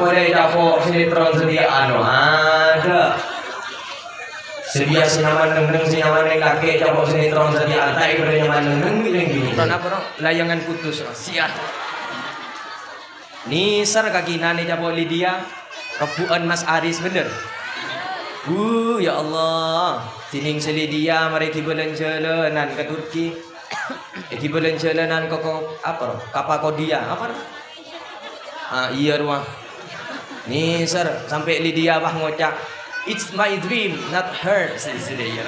করে যাব sinetron sediaan oh, ada sedia senyaman nendeng senyaman neng kakek cabok sinetron sediaan tak ibadah nyaman neng nendeng gini gini layangan putus siap Nisar kaki nane cabok Lydia Rebuan Mas Aris bener Uh, ya Allah Tining selidia mereka jalanan ke Turki eh, bulan jalanan kok apa? Kapal kodia apa? Ah, iya rumah Nih sir, sampai Lydia bah ngocak. It's my dream, not hers. Ya.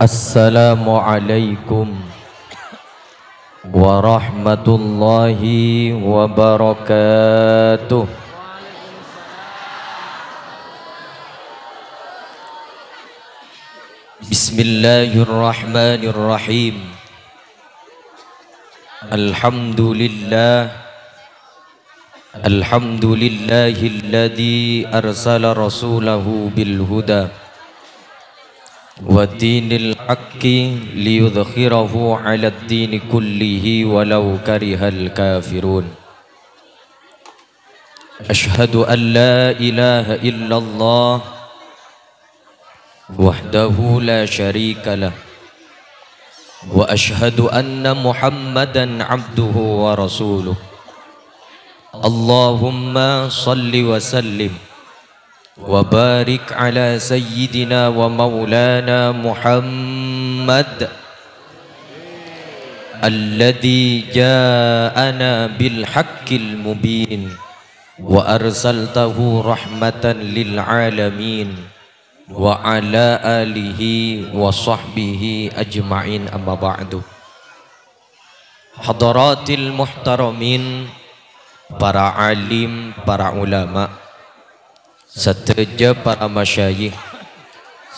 Assalamualaikum warahmatullahi wabarakatuh. بسم الله الرحمن الرحيم الحمد لله الحمد لله الذي أرسل رسوله بالهدى ودين الحق ليظهره على الدين كله ولو كره الكافرون أشهد أن لا إله إلا الله وحده لا شريك له واشهد ان محمدا عبده ورسوله اللهم صل وسلم وبارك على سيدنا ومولانا محمد الذي جاءنا بالحق المبين وارسلته رحمه للعالمين wa ala alihi wa sahbihi ajma'in amma ba'du Hadaratil muhtaramin para alim, para ulama seteja para masyayikh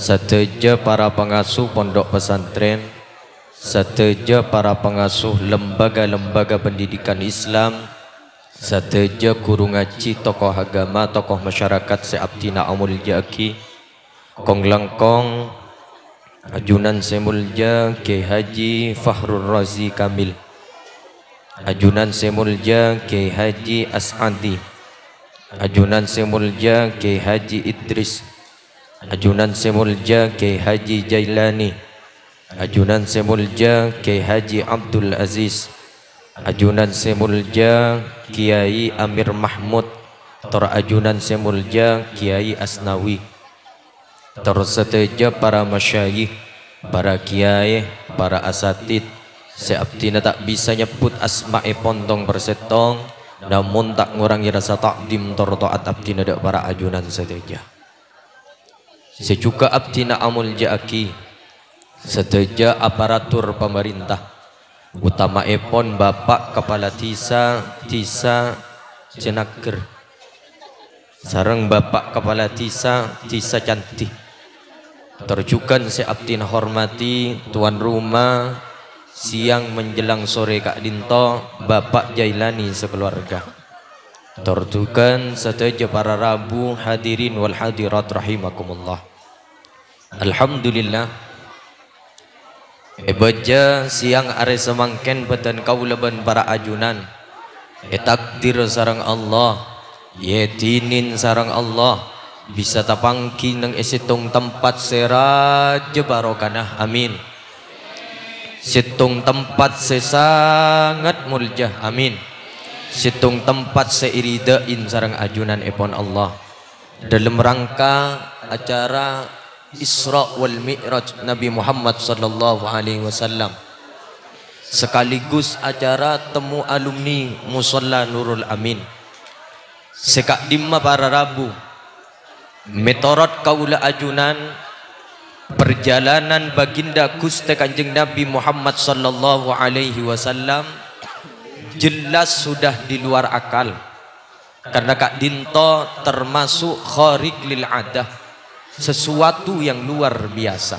seteja para pengasuh pondok pesantren seteja para pengasuh lembaga-lembaga pendidikan Islam seteja guru ngaji tokoh agama tokoh masyarakat seabtina amul jaki langkong Ajunan Semulja K Haji Fahrul Razi Kamil Ajunan Semulja K Haji As'adi Ajunan Semulja K Haji Idris Ajunan Semulja K Haji Jailani Ajunan Semulja K Haji Abdul Aziz Ajunan Semulja Kiai Amir Mahmud Tor Ajunan Semulja Kiai Asnawi terseteja para masyayikh, para kiai, para asatid. seabtina tak bisa nyebut asma'i pontong persetong, namun tak ngurangi rasa takdim tortoat abdina dak para ajunan seteja. Sejuga abtina amul ja'aki, seteja aparatur pemerintah, utama epon bapak kepala tisa, tisa, cenager, sarang bapak kepala tisa, tisa cantik Terjukan seabtin hormati tuan rumah siang menjelang sore Kak Dinto Bapak Jailani sekeluarga. Terjukan seteja para Rabu hadirin wal hadirat rahimakumullah. Alhamdulillah Ebaja siang are semangken beten kaulaban para ajunan. Etakdir sarang Allah. Yetinin sarang Allah bisa tapangki ng isitong tempat seraja barokanah amin sitong tempat sesangat muljah amin sitong tempat seiridain sarang ajunan epon Allah dalam rangka acara Isra wal Mi'raj Nabi Muhammad sallallahu alaihi wasallam sekaligus acara temu alumni Musalla Nurul Amin Sekak Dimma para Rabu Metorot kaula ajunan perjalanan baginda Gusti Kanjeng Nabi Muhammad sallallahu alaihi wasallam jelas sudah di luar akal. Karena Kak Dinto termasuk kharik lil adah, sesuatu yang luar biasa.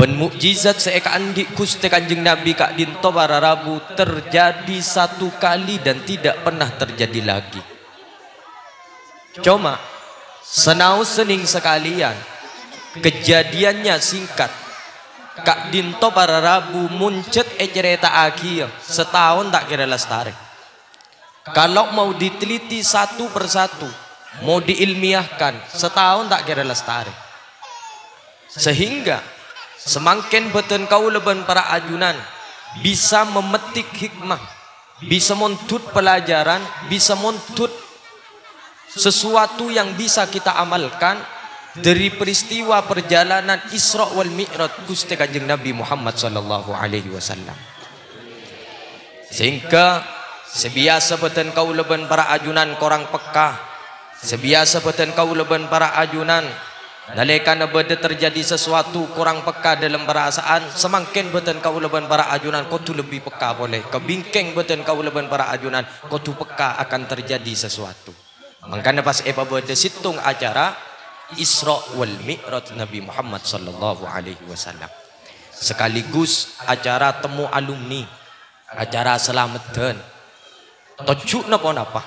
Ben mukjizat seekor andi Gusti Kanjeng Nabi Kak Dinto para Rabu terjadi satu kali dan tidak pernah terjadi lagi. Cuma Senau sening sekalian Kejadiannya singkat Kak Dinto para Rabu muncet ecereta akhir Setahun tak kira lestari Kalau mau diteliti satu persatu Mau diilmiahkan Setahun tak kira lestari Sehingga Semakin beten kau leban para ajunan Bisa memetik hikmah Bisa montut pelajaran Bisa montut sesuatu yang bisa kita amalkan dari peristiwa perjalanan Isra wal Mi'raj Gusti Kanjeng Nabi Muhammad sallallahu alaihi wasallam. Sehingga sebiasa beten kau leban para ajunan korang pekah. Sebiasa beten kau leban para ajunan Nalekan nebede terjadi sesuatu korang pekah dalam perasaan Semakin beten kau leban para ajunan Kau tu lebih pekah. boleh Kebingkeng beten kau leban para ajunan Kau tu pekah akan terjadi sesuatu Makanya pas Epa buat situng acara Isra wal Mi'raj Nabi Muhammad sallallahu alaihi wasallam. Sekaligus acara temu alumni, acara selamat dan tujuk napa napa.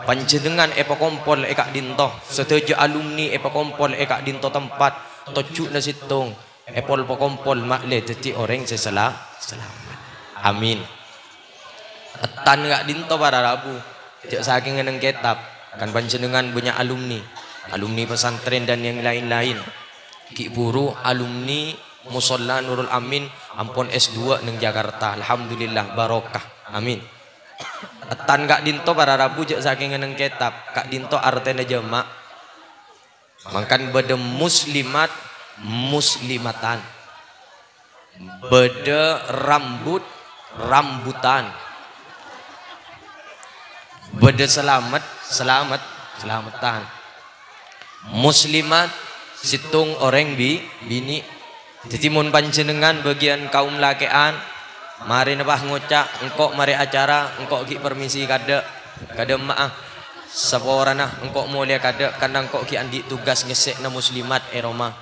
Panjenengan Epa kompol Eka dinto, setuju alumni Epa kompol Eka dinto tempat tujuk na situng. Epol Kompol makle jadi orang sesela selamat. Amin. Tan gak dinto para Rabu. Jek saking ngeneng kitab Kan panjenengan punya alumni, alumni pesantren dan yang lain-lain. Ki Buru alumni Musolla Nurul Amin ampun S2 neng Jakarta. Alhamdulillah barokah. Amin. Tan Kak Dinto para Rabu jak saking neng kitab. Kak Dinto artinya jamak. Makan bede muslimat muslimatan. Bede rambut rambutan Beda selamat, selamat, selamatan. Muslimat situng orang bi bini. Jadi mun panjenengan bagian kaum lakean mari nebah ngocak engkok mari acara engkok ki permisi kada kada maah nah, engkok mulia kada kandang kok ki andi tugas ngesek na muslimat eroma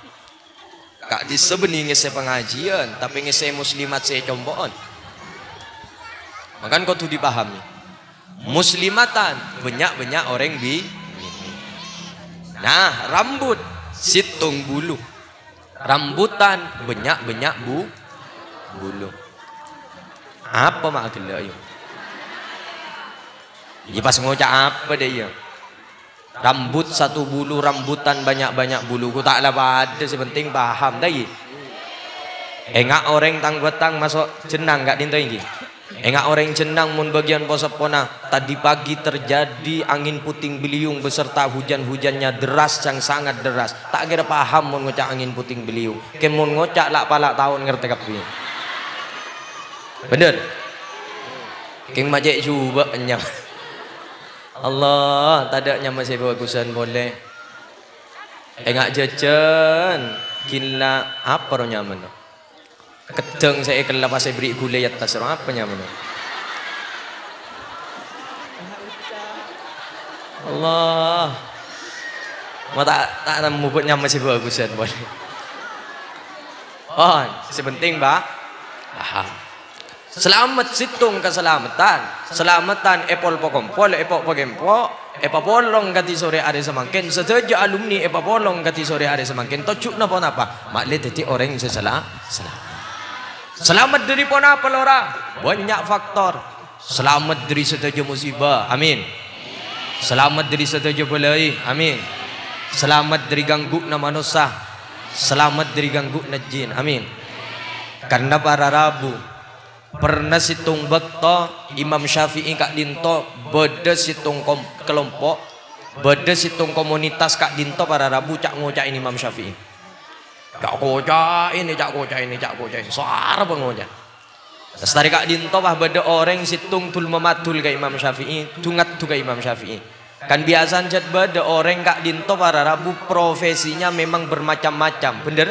kak di sebeni ngesek pengajian tapi ngesek muslimat saya comboon makan kau tu dipahami muslimatan banyak-banyak orang bi nah rambut situng bulu rambutan banyak-banyak bu bulu apa mak gila ya pas ngocak apa deh ya. rambut satu bulu rambutan banyak-banyak bulu ku tak lah ada sepenting paham dah Enggak orang tang batang masuk jenang gak dinto ini Engak orang jenang mun bagian posepona tadi pagi terjadi angin puting beliung beserta hujan-hujannya deras yang sangat deras. Tak kira paham mun ngocak angin puting beliung. Ken mun ngocak lak palak tahun ngerti kapi. Bener. King majek juga nyam. Allah, tadaknya masih bagusan boleh. Engak jejen. kila apa nyaman. Kedeng saya kelapa saya beri gulai ya tasro apa nyamuk? Allah. Mau tak tak nemu buat nyamuk sih bagus ya boleh. Oh, sepenting pak. Paham. Selamat situng keselamatan. Selamatan epol e pokompol, epok pokempo, epa bolong gati sore ada semangkin. Setuju alumni epa bolong gati sore ada semangkin. Tojuk napa napa. Mak lihat orang yang sesala, selamat. Selamat dari apa orang? Banyak faktor. Selamat dari setuju musibah. Amin. Selamat dari setuju belai. Amin. Selamat dari ganggu nama manusia. Selamat dari ganggu najin Amin. Karena para Rabu pernah situng bekto Imam Syafi'i kak dinto beda situng kelompok beda situng komunitas kak dinto para Rabu cak ngocak ini Imam Syafi'i. Cak koca ini cak koca ini cak koca ini. Suara bangunnya. Sestari kak dinto pah beda orang situng tul mematul ke Imam Syafi'i, tungat tu ke Imam Syafi'i. Kan biasa jat beda orang kak dinto para rabu profesinya memang bermacam-macam, bener?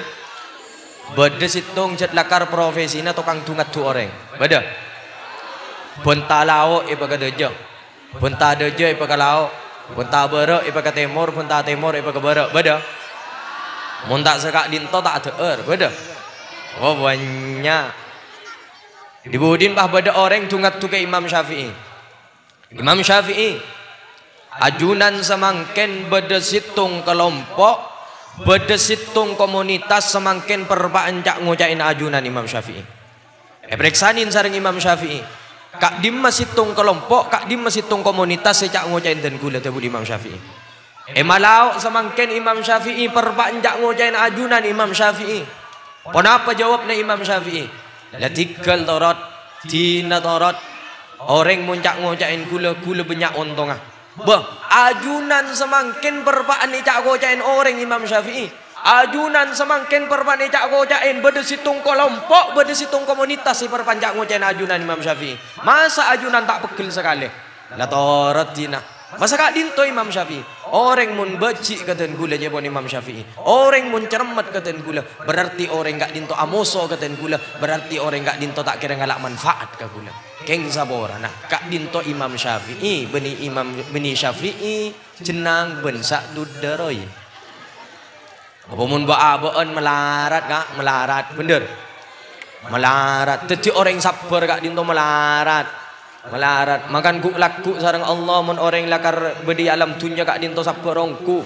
Beda situng jat lakar profesinya tukang tungat tu orang, beda. Bentalao ibaga dejo, benta dejo ibaga lao, benta bero ibaga temor, benta temor ibaga bero, beda. Mun tak sekak dinto tak ada er, beda. Oh banyak. Dibudin pah beda orang tungat tu ke Imam Syafi'i. Imam Syafi'i ajunan semangken beda situng kelompok beda situng komunitas semangken cak ngucain ajunan Imam Syafi'i. Eh, periksanin sareng Imam Syafi'i. Kak masih situng kelompok, Kak masih situng komunitas secak ngucain dan gula tebu Imam Syafi'i. Emalau eh, lauk Imam Syafi'i perpanjang ngojain ajunan Imam Syafi'i. Pon apa jawabnya Imam Syafi'i? Latikal torot, tina torot, Orang muncak ngojain gula gula banyak ah. Bah, ajunan semangkin perpaan cak gojain orang Imam Syafi'i. Ajunan semangkin perpaan cak gojain bedesitung kelompok, bedesitung komunitas si perpanjang ngojain ajunan Imam Syafi'i. Masa ajunan tak pegel sekali? latorot tina. Masa kak dinto Imam Syafi'i? Orang mun beci katen gula jebon Imam Syafi'i. Orang mun cermat katen gula. Berarti orang gak dinto amoso katen gula. Berarti orang gak dinto tak kira ngalak manfaat ke gula. Keng sabora nah kak dinto Imam Syafi'i. Beni Imam beni Syafi'i jenang ben sak duderoi. Apa mun baabean melarat kak melarat bener. Melarat. Teti orang sabar gak dinto melarat melarat makan guk laku sarang Allah mun orang lakar bedi alam dunia kak dinto sapa rongku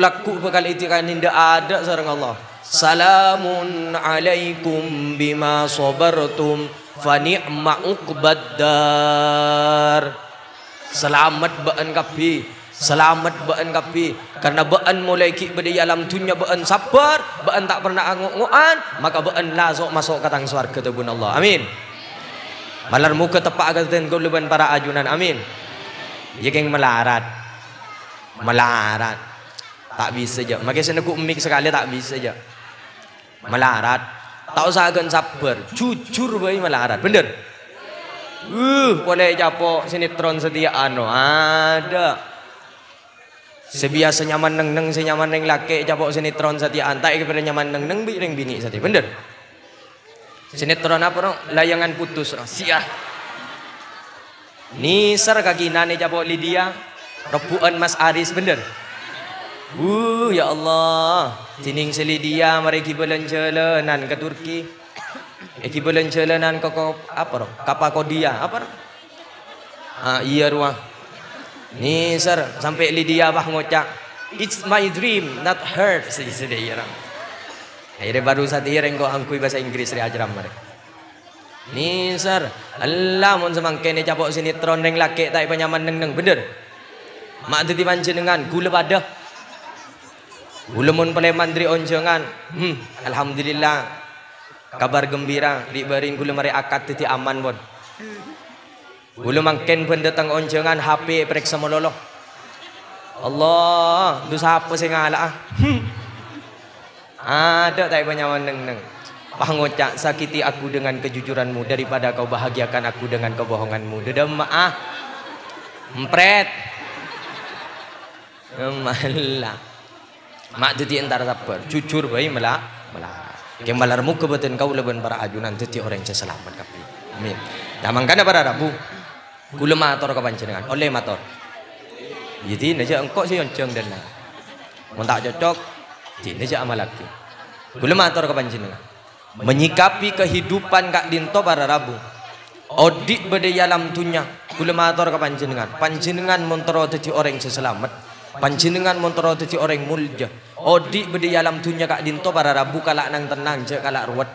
laku bekal itikan inda ada sarang Allah salamun alaikum bima sabartum fa ni'ma uqbaddar selamat baan kapi selamat baan kapi karena baan mulai ki bedi alam dunia baan sabar baan tak pernah angok anguan maka baan lazok masuk katang swarga tebun Allah amin Malar muka tepak agatan kuluban para ajunan. Amin. Jekeng melarat. Melarat. Tak bisa je. Maka senekuk mik sekali tak bisa je. Melarat. Tak usahakan sabar. Jujur bayi melarat. Bener? Uh, boleh japo sinetron setia anu Ada. Sebiasa nyaman neng neng senyaman neng laki japo sinetron setiaan. Tak kepada nyaman neng neng bi neng bini setia, Bener? Sinetron apa rong? Layangan putus rong. Siah. Nisar kaki nane jabo Lydia. Repuan Mas Aris bener. Uh, ya Allah. Tining si Lydia mari kibelan jalanan ke Turki. Eki belen jalanan ke ko, apa rong? Kapakodia apa Ah, iya ruang. Nisar sampai Lydia bah ngocak. It's my dream, not her. sih sedih ya, orang. Akhirnya baru satir iya, engko angkui bahasa Inggris dari ajaran mereka. Ni sir, Allah mohon semangke ni capok sinetron ring laki tak penyaman neng neng bener. Mak titi panjenengan gula pada. Gula mun pale mandri onjongan. Hmm, alhamdulillah. Kabar gembira ri baring gula mare akad titi aman bon. Gula mangken pendetang onjongan HP periksa mololoh. Allah, dosa apa sing ngalah ah? Hmm. Ada tak banyak meneng neng. Pangocak sakiti aku dengan kejujuranmu daripada kau bahagiakan aku dengan kebohonganmu. Dedem ah. Empret. Malah. Mak jadi entar sabar. Jujur bayi melak melak. Kembalar muka beten kau leben para ajunan teti orang yang selamat. kapi. Amin. Nah kana para rabu. Kula mator kapan jenengan. Oleh mator. Jadi naja engkau sih yang jeng dan lah. Mentak cocok Dene amal lagi. Kula matur ke panjenengan. Menyikapi kehidupan Kak Dinto para Rabu. Odik bedaya lam tunya. Kula matur ke panjenengan. Panjenengan montoro dadi orang seselamat. Panjenengan montoro dadi orang mulja. Odik bedaya lam tunya Kak Dinto para Rabu kalak nang tenang je kalak ruwet.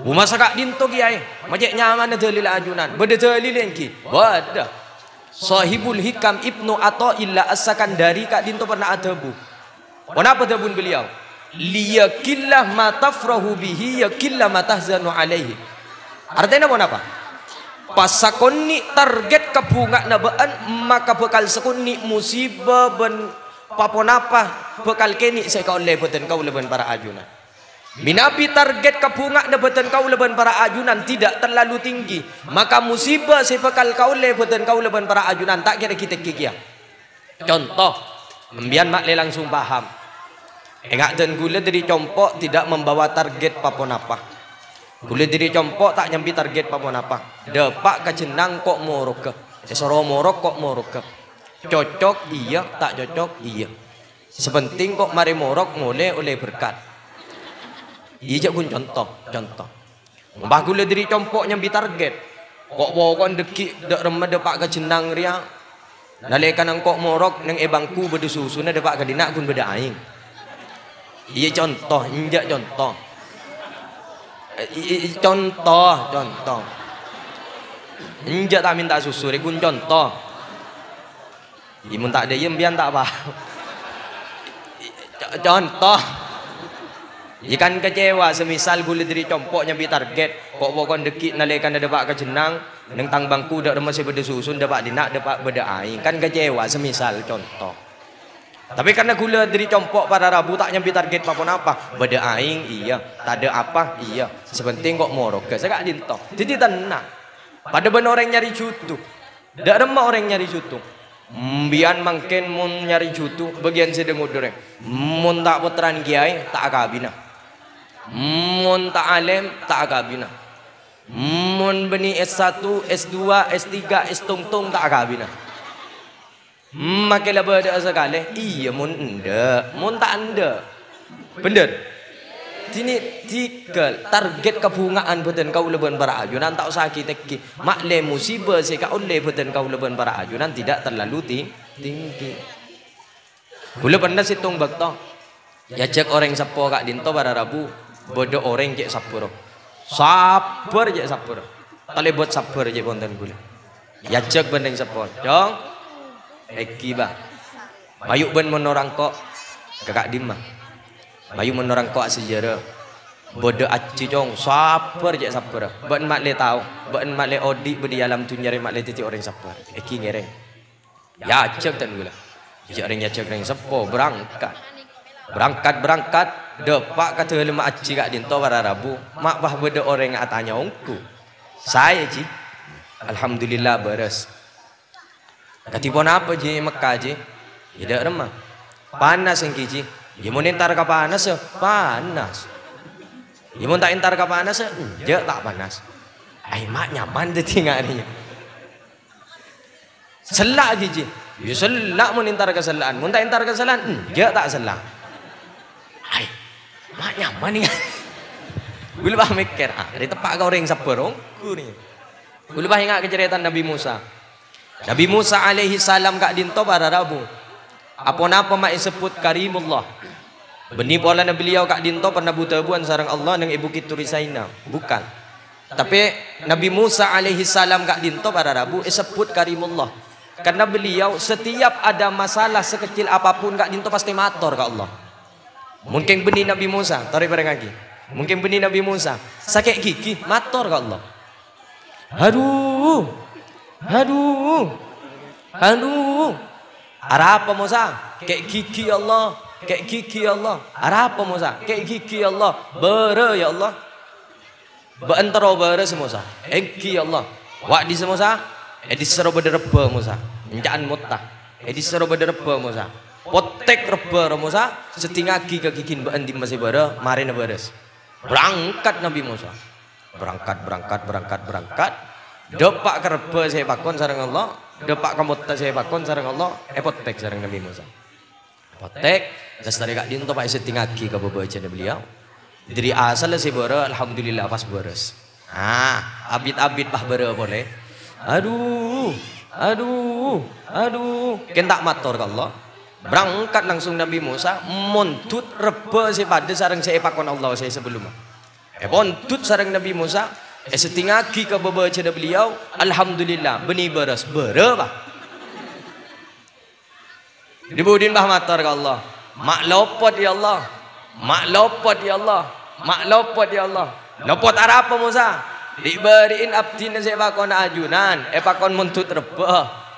Umasa Kak Dinto kiai. Majek nyaman dalil ajunan. Beda dalil engki. Wadah. Sahibul Hikam Ibnu atau illa asakan dari Kak Dinto pernah ada bu. Kenapa terbun beliau? Liyakillah matafrahu bihi yakillah matahzanu alaihi. Artinya mau apa? Pasakoni target kebunga nabaan maka bekal sekuni musibah ben paponapa bekal keni saya kau lebeten kau leban para ajuna. Minapi target kebunga nabeten kau leban para ajunan tidak terlalu tinggi maka musibah saya bekal kau lebeten kau leban para ajunan tak kira kita kikia. Ya. Contoh Membian mak le langsung paham. Engak dan gula dari compok tidak membawa target papon apa. Gula dari compok tak nyambi target papon apa. Depak jenang kok morok ke. Sesoro morok kok morok ke. Cocok iya, tak cocok iya. Sepenting kok mari morok mulai oleh berkat. Iya pun contoh, contoh. Mbah gula dari compok nyambi target. Kok kon dekik dek remeh depak jenang ria nalekan engkau morok neng ebangku bedu susu na dapat kadina kun beda aing iya contoh injak contoh I, contoh contoh injak tak minta susu rekun contoh imun tak diem yang tak apa? contoh Ikan kecewa semisal boleh diri compoknya bi target kok pokon dekik nalekan ada bak kejenang Neng tangbangku bangku rumah masih beda susun dapat dinak dapat beda aing kan kecewa semisal contoh. Tapi karena gula dari compok pada Rabu tak nyampe target apapun apa. Beda aing iya, tak ada apa iya. Sepenting kok morok saya gak dintok. Jadi tenang. Pada benar orang nyari jutu. Dak remah orang nyari jutu. Mbian mungkin mun nyari jutu bagian sedang dore. Mun tak putran kiai tak akabina. Mun tak alim tak akabina. Mun beni S1, S2, S3, S tungtung tak kabinah. Hmm, Makilah berdoa sekali. Iya mun anda, mun tak anda. Bener. Ini tiga target kebungaan beten kau leban para ajunan tak usah kita ki makle musibah seka oleh beten kau leban para ajunan tidak terlalu ting tinggi. Kula pernah tung bakto. Ya cek orang sepo kak dinto pada rabu bodoh orang cek sapuro. sabar je sabar tali buat sabar je konten gula benda yang sabar, dong eki ba bayu ben menorang kok kakak dima bayu menorang kok sejarah Bode aci jong sabar je sabar ben mak le tau ben mak le odik, bedi alam tunyar mak le titi orang sabar eki ngereh, ngereng yajak ten gula Jaring jajak ring sabar, berangkat. berangkat berangkat depak kata lima aci kak dinto pada rabu mak bah beda orang yang atanya ongku saya ji alhamdulillah beres katipon apa ji Mekah ji tidak remah panas yang kiji ya mau nentar ke panas ya panas ya mau tak entar ke panas ya tak panas ay mak nyaman deh selak kiji ya selak mau nentar ke selaan mau tak entar ke ya tak selak Mak nyaman nih. Gue bah mikir, ah, dari tepak kau ring seberongku nih. Gue lupa ingat keceritaan Nabi Musa. Nabi Musa alaihi salam kak dinto pada Rabu. Apa napa mak e sebut karimullah. benih pola Nabi beliau kak dinto pernah buta buan sarang Allah nang ibu kita risaina. Bukan. Tapi Nabi Musa alaihi salam kak dinto pada Rabu e sebut karimullah. Karena beliau setiap ada masalah sekecil apapun kak dinto pasti mator ke Allah. Mungkin benih Nabi Musa, tarik pada kaki. Mungkin benih Nabi Musa, sakit gigi, mator ke Allah. Aduh, aduh, aduh. Arah apa Musa? Kek gigi Allah, kek gigi Allah. Arah apa Musa? Kek gigi Allah. Bere ya Allah. Beantara bere Musa, Eki ya Allah. Wak di semua sah. Edi serobe derbe Musa. Jangan mutah. Edi serobe derbe Musa. potek reba Musa setingagi kagigin baan di masih bara marina beres. berangkat Nabi Musa berangkat berangkat berangkat berangkat depak kerba saya pakon sarang Allah depak kamu saya pakon sarang Allah eh potek sarang Nabi Musa potek terus tarik kak dinto pak setingagi ke baca beliau dari asal saya bara alhamdulillah pas beres. ah abid abid pah bara boleh aduh aduh aduh kentak mator ke Allah berangkat langsung Nabi Musa montut rebe sepada sarang saya seepakon Allah saya sebelumnya eh montut sarang Nabi Musa eh setingagi ke bebaca beliau Alhamdulillah benih beres berapa dibudin bah matar ke Allah mak lopot ya Allah mak lopot ya Allah mak lopot ya Allah lopot arah apa Musa diberiin abdina seepakon ajunan pakon montut rebe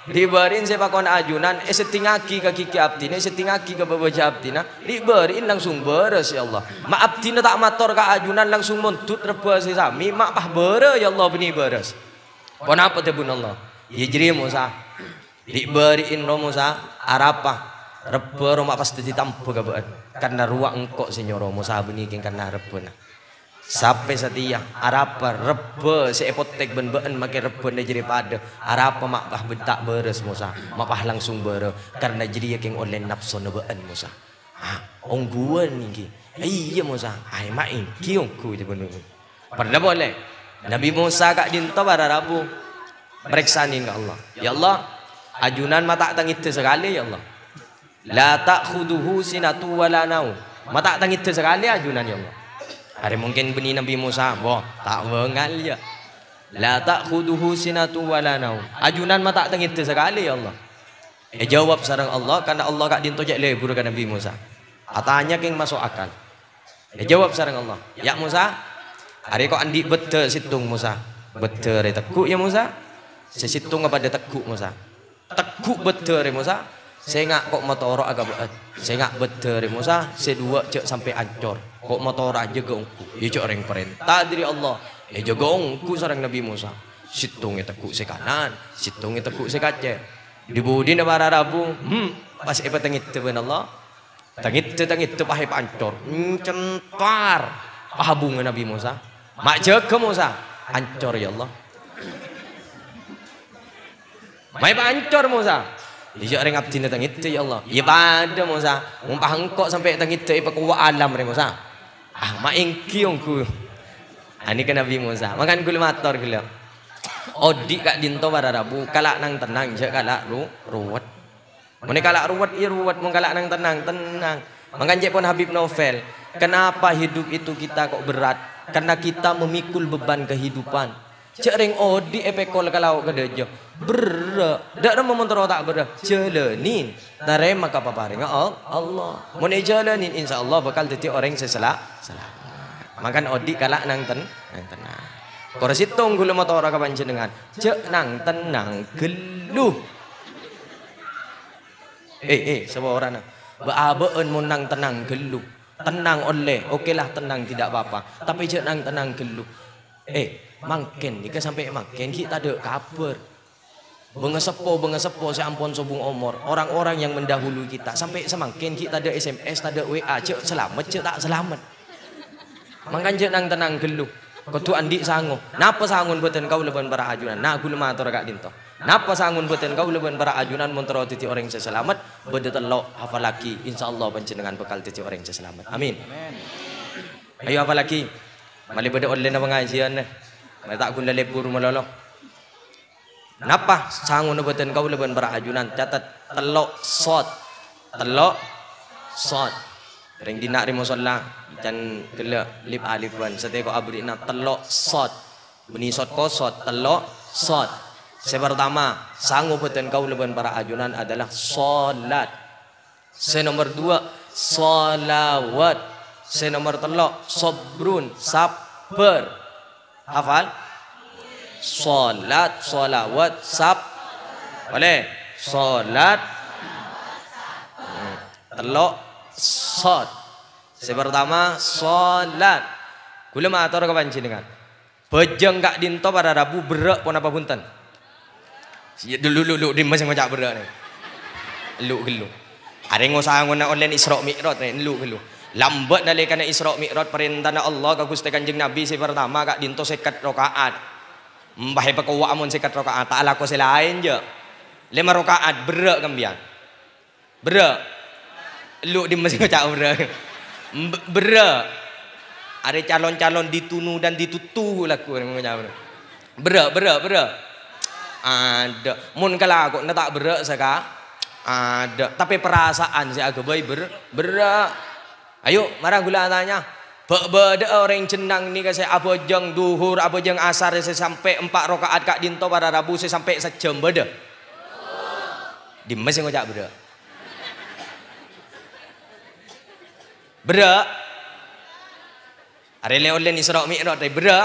Riberin saya pakon ajunan, eh setingaki ke kiki abdina, eh, setingaki ke babaja abdina. Riberin langsung beres ya Allah. ma abdina tak mator ke ajunan langsung montut rebes sami, mak pah beres ya Allah bini beres. Pon apa tebun Allah? jadi Musa. diberiin Romo Musa arapah. Rebe Romo pasti ditampu kabaan. Karena ruang engkau senyoro Musa bini karena rebe nah. Sampai setia Arapa rebe seepotek ben been makai rebe na jadi pada Arapa mak bentak beres Musa mak langsung bere karena jadi yakin oleh nafsu na been Musa ah ong gua iya Musa ai main kiong itu je Pernah boleh Nabi Musa kak dinta pada Rabu periksanin ke Allah ya Allah ajunan mata tang itu sekali ya Allah la tak khuduhu sinatu wala nau mata tang itu sekali ajunan ya Allah Hari mungkin benih Nabi Musa, boh tak wengal ya. La ta'khuduhu sinatu wala naum. Ajunan mah tak tengit sekali ya Allah. Eh, jawab sarang Allah karena Allah kak dintojak lebur kan Nabi Musa. Atanya king masuk akal. Eh, jawab sarang Allah. Ya Musa, hari kok andi betul situng Musa. Betul re tekuk ya Musa. Sesitung dia tekuk Musa. Tekuk betul re Musa. Saya ngak kok motorok agak Saya ngak betul re Musa. Saya dua cek sampai ancor kok motor aja gongku. ya cok orang perintah dari Allah ya jogongku sarang Nabi Musa situngi tekuk sekanan, kanan situngi tekuk sekaca. Di dibudi nabara rabu hmm pas ipa tengit ben Allah tengit tengit pahit pancor hmm, centar pahabungan Nabi Musa mak jaga Musa ancor ya Allah Mai pancor Musa. Dia ya orang abdi tengit ya Allah. Iya pada Musa. Mumpah engkau sampai tengit ipa kuwa alam re Musa. Ah maing kiong ku. Ani ah, ke Nabi Musa. Makan gul mator gula. Odi kak dinto pada Rabu. Kalak nang tenang je kalak ru ruwet. Mene kalak ruwet i iya ruwet. Mung kalak nang tenang tenang. Makan je pun Habib Novel. Kenapa hidup itu kita kok berat? Karena kita memikul beban kehidupan cek ring odi epekol kalau ke dejo berda dak ada motor tak berda jalanin tare maka paparing oh, Allah mun e jalanin insyaallah bakal jadi orang sesela salah makan odi kalak nang ten nang tenang korsi tunggu lu motor ka panjenengan cek nang tenang geluh eh eh semua orang baabeun mun nang tenang geluh tenang oleh okelah tenang tidak apa-apa tapi cek nang tenang geluh eh mangken jika sampai mangken kita ada kabar bengesepo bengesepo saya ampun sobung omor orang-orang yang mendahului kita sampai semangkin kita ada SMS ada WA cek selamat cek tak selamat makan cek nang tenang geluh Kutu andi sangu. Napa sangun beten kau leban para ajunan? Nah gula matur kak dinto. Napa sangun beten kau leban para ajunan montro titi orang yang selamat, Beda telok hafal lagi. Insya Allah pencenengan bekal titi orang yang selamat, Amin. Ayo hafal lagi. Mali beda online apa ngajian. Mata aku dah lepuh rumah lolo. Napa? Sangun nubatan kau leban berajunan. Catat telok sot. Telok sot. Ring dinak rimu sallah. Dan gelak lip alif ah, buan. Setiap kau abri nak telok sot. Beni sot kau sot. Telok sot. Sepertama, sangu beten kau leban para adalah solat. Se nomor dua, salawat. Se nomor telok, sobrun, sabber. Hafal? Salat, salawat, sab. Boleh? Salat. Telok, sod. Si pertama, salat. Gula maator ke panjenengan. Bejeng gak dinto pada Rabu berak pun apa punten. Dulu dulu di masing macam berak nih. Lu gelu. Ada yang ngusah nguna online Isra Mi'raj nih, lu gelu lambat nali kana Isra perintah perintahna Allah ka Gusti Kanjeng Nabi si pertama kak dinto sekat rakaat mbah e pekawa amun sekat rakaat tak laku selain je 5 rakaat berak kambian berak lu di mesin kacau berak berak ada calon-calon ditunu dan ditutu laku berak berak berak ada mun kalau aku nak tak berak saka ada tapi perasaan si agak baik berak berak Ayo, marah gula tanya. Bebeda orang cenang ini kasi apa jeng duhur, apa jeng asar saya sampai empat rakaat kak dinto pada Rabu saya sampai sejam beda. Di mesin ngocak beda. Beda. ini lewat ni serok tapi beda.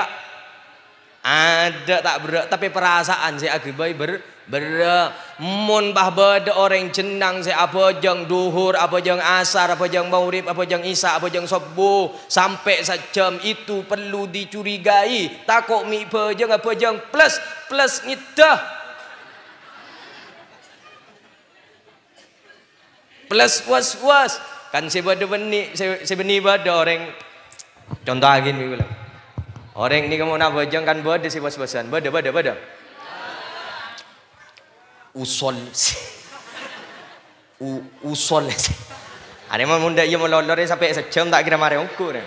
Ada tak beda, tapi perasaan saya agak baik beda. Mun bah beda orang jenang si apa jeng duhur, apa jeng asar, apa jeng maghrib, apa jeng isa, apa jeng subuh sampai sejam itu perlu dicurigai. Takut mi apa jeng apa jeng plus plus ngidah. Plus was was kan si beda beni si beni beda orang contoh lagi ni bilang orang ni kamu nak bajang kan beda si was wasan beda beda beda usolli usolli ada mah munda mau melolor ya, ya, sampai sejam tak kira mare ukur